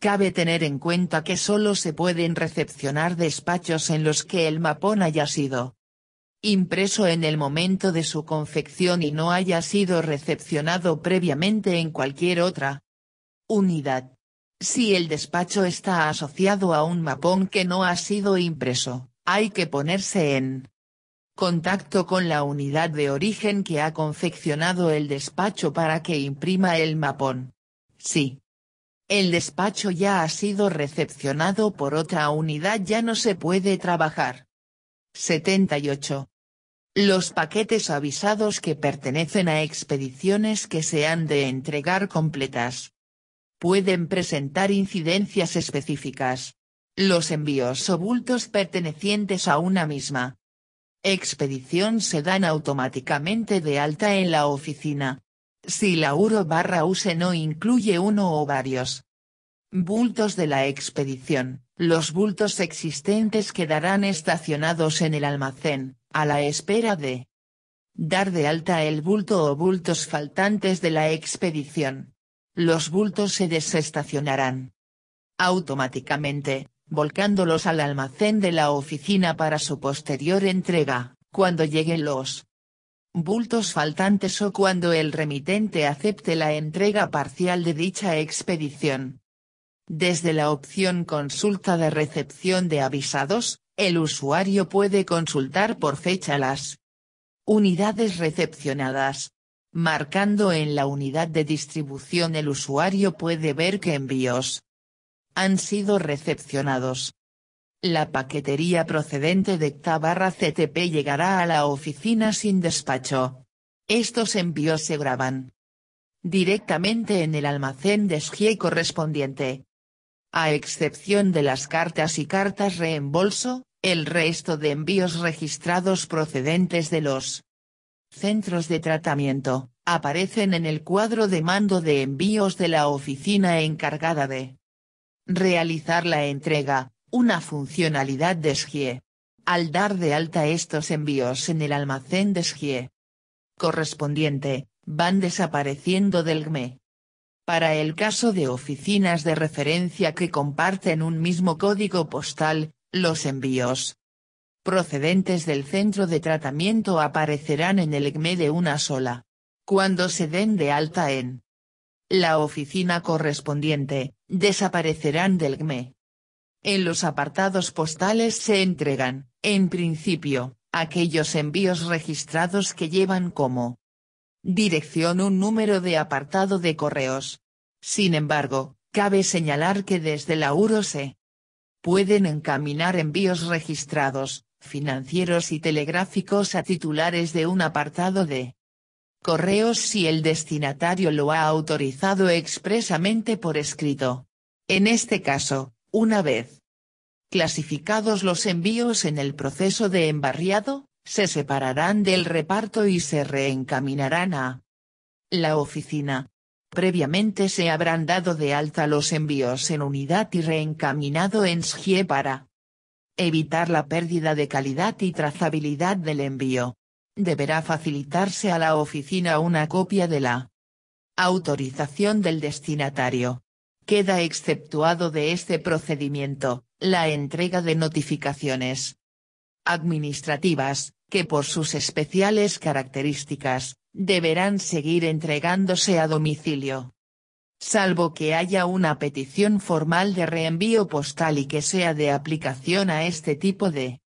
Cabe tener en cuenta que solo se pueden recepcionar despachos en los que el mapón haya sido impreso en el momento de su confección y no haya sido recepcionado previamente en cualquier otra unidad. Si el despacho está asociado a un mapón que no ha sido impreso, hay que ponerse en contacto con la unidad de origen que ha confeccionado el despacho para que imprima el mapón. Sí. El despacho ya ha sido recepcionado por otra unidad ya no se puede trabajar. 78. Los paquetes avisados que pertenecen a expediciones que se han de entregar completas. Pueden presentar incidencias específicas. Los envíos o bultos pertenecientes a una misma, expedición se dan automáticamente de alta en la oficina. Si la URO barra USE no incluye uno o varios bultos de la expedición, los bultos existentes quedarán estacionados en el almacén, a la espera de dar de alta el bulto o bultos faltantes de la expedición. Los bultos se desestacionarán automáticamente, volcándolos al almacén de la oficina para su posterior entrega, cuando lleguen los bultos faltantes o cuando el remitente acepte la entrega parcial de dicha expedición. Desde la opción Consulta de recepción de avisados, el usuario puede consultar por fecha las unidades recepcionadas. Marcando en la unidad de distribución el usuario puede ver qué envíos han sido recepcionados. La paquetería procedente de CTA CTP llegará a la oficina sin despacho. Estos envíos se graban directamente en el almacén de SGIE correspondiente. A excepción de las cartas y cartas reembolso, el resto de envíos registrados procedentes de los centros de tratamiento aparecen en el cuadro de mando de envíos de la oficina encargada de realizar la entrega, una funcionalidad de SGIE. Al dar de alta estos envíos en el almacén de SGIE correspondiente, van desapareciendo del GME. Para el caso de oficinas de referencia que comparten un mismo código postal, los envíos procedentes del centro de tratamiento aparecerán en el GME de una sola. Cuando se den de alta en la oficina correspondiente, desaparecerán del GME. En los apartados postales se entregan, en principio, aquellos envíos registrados que llevan como dirección un número de apartado de correos. Sin embargo, cabe señalar que desde la URO se pueden encaminar envíos registrados, financieros y telegráficos a titulares de un apartado de correos si el destinatario lo ha autorizado expresamente por escrito. En este caso, una vez clasificados los envíos en el proceso de embarriado, se separarán del reparto y se reencaminarán a la oficina. Previamente se habrán dado de alta los envíos en unidad y reencaminado en SGIE para evitar la pérdida de calidad y trazabilidad del envío deberá facilitarse a la oficina una copia de la autorización del destinatario. Queda exceptuado de este procedimiento, la entrega de notificaciones administrativas, que por sus especiales características, deberán seguir entregándose a domicilio. Salvo que haya una petición formal de reenvío postal y que sea de aplicación a este tipo de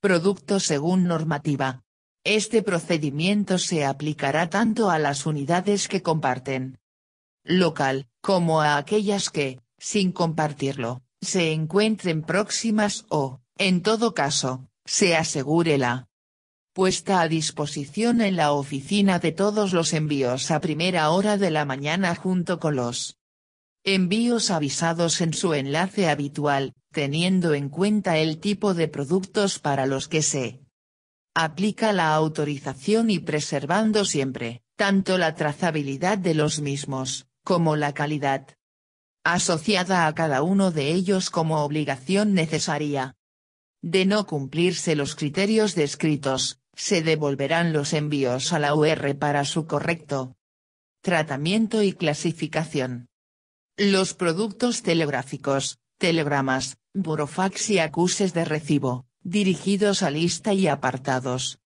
producto según normativa, este procedimiento se aplicará tanto a las unidades que comparten local, como a aquellas que, sin compartirlo, se encuentren próximas o, en todo caso, se asegure la puesta a disposición en la oficina de todos los envíos a primera hora de la mañana junto con los envíos avisados en su enlace habitual, teniendo en cuenta el tipo de productos para los que se aplica la autorización y preservando siempre, tanto la trazabilidad de los mismos, como la calidad asociada a cada uno de ellos como obligación necesaria. De no cumplirse los criterios descritos, se devolverán los envíos a la UR para su correcto tratamiento y clasificación. Los productos telegráficos, telegramas, burofax y acuses de recibo, dirigidos a lista y apartados.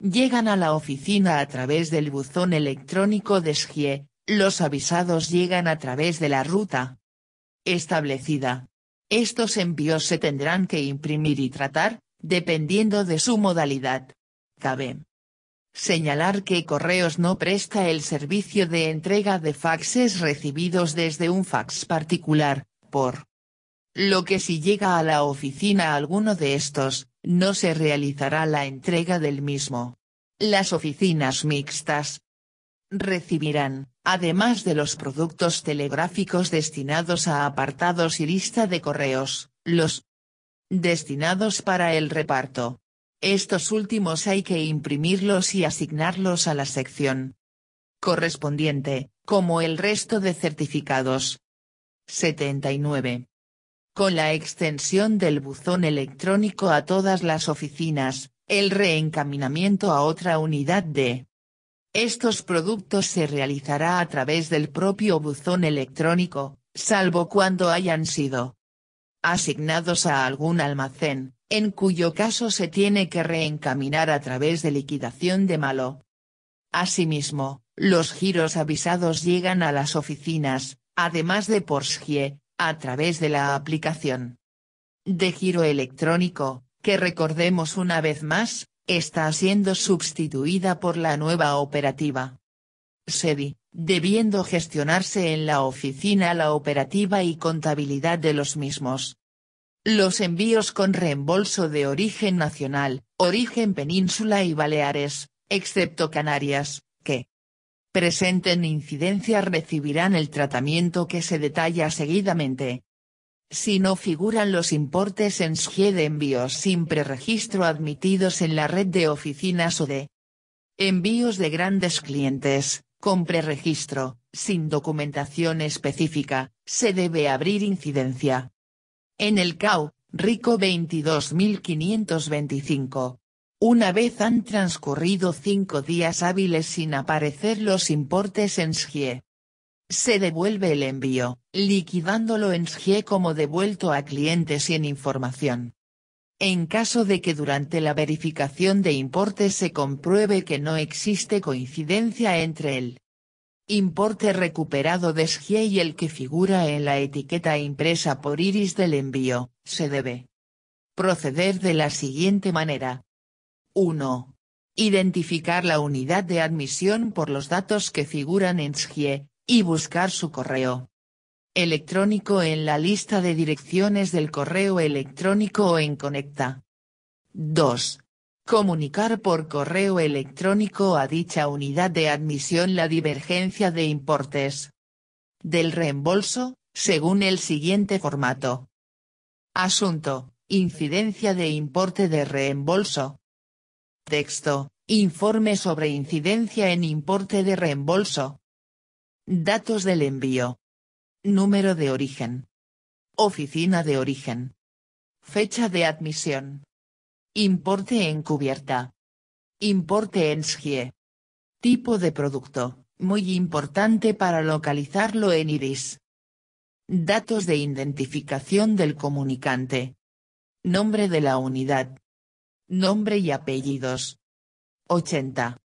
Llegan a la oficina a través del buzón electrónico de SGIE, los avisados llegan a través de la ruta establecida. Estos envíos se tendrán que imprimir y tratar, dependiendo de su modalidad. Cabe señalar que Correos no presta el servicio de entrega de faxes recibidos desde un fax particular, por lo que si llega a la oficina alguno de estos, no se realizará la entrega del mismo. Las oficinas mixtas recibirán, además de los productos telegráficos destinados a apartados y lista de correos, los destinados para el reparto. Estos últimos hay que imprimirlos y asignarlos a la sección correspondiente, como el resto de certificados. 79. Con la extensión del buzón electrónico a todas las oficinas, el reencaminamiento a otra unidad de estos productos se realizará a través del propio buzón electrónico, salvo cuando hayan sido asignados a algún almacén, en cuyo caso se tiene que reencaminar a través de liquidación de malo. Asimismo, los giros avisados llegan a las oficinas, además de Porsche, a través de la aplicación de giro electrónico, que recordemos una vez más, está siendo sustituida por la nueva operativa. SEDI, debiendo gestionarse en la oficina la operativa y contabilidad de los mismos. Los envíos con reembolso de origen nacional, origen península y Baleares, excepto Canarias, que, presenten incidencia recibirán el tratamiento que se detalla seguidamente. Si no figuran los importes en SGE de envíos sin preregistro admitidos en la red de oficinas o de envíos de grandes clientes, con preregistro, sin documentación específica, se debe abrir incidencia. En el CAU, RICO 22525, una vez han transcurrido cinco días hábiles sin aparecer los importes en SGIE. Se devuelve el envío, liquidándolo en SGIE como devuelto a cliente sin información. En caso de que durante la verificación de importes se compruebe que no existe coincidencia entre el importe recuperado de SGIE y el que figura en la etiqueta impresa por Iris del envío, se debe proceder de la siguiente manera, 1. Identificar la unidad de admisión por los datos que figuran en SGIE, y buscar su correo electrónico en la lista de direcciones del correo electrónico o en Conecta. 2. Comunicar por correo electrónico a dicha unidad de admisión la divergencia de importes del reembolso, según el siguiente formato. Asunto, incidencia de importe de reembolso. Texto, informe sobre incidencia en importe de reembolso. Datos del envío. Número de origen. Oficina de origen. Fecha de admisión. Importe en cubierta. Importe en SGIE. Tipo de producto, muy importante para localizarlo en IRIS. Datos de identificación del comunicante. Nombre de la unidad. Nombre y apellidos. 80.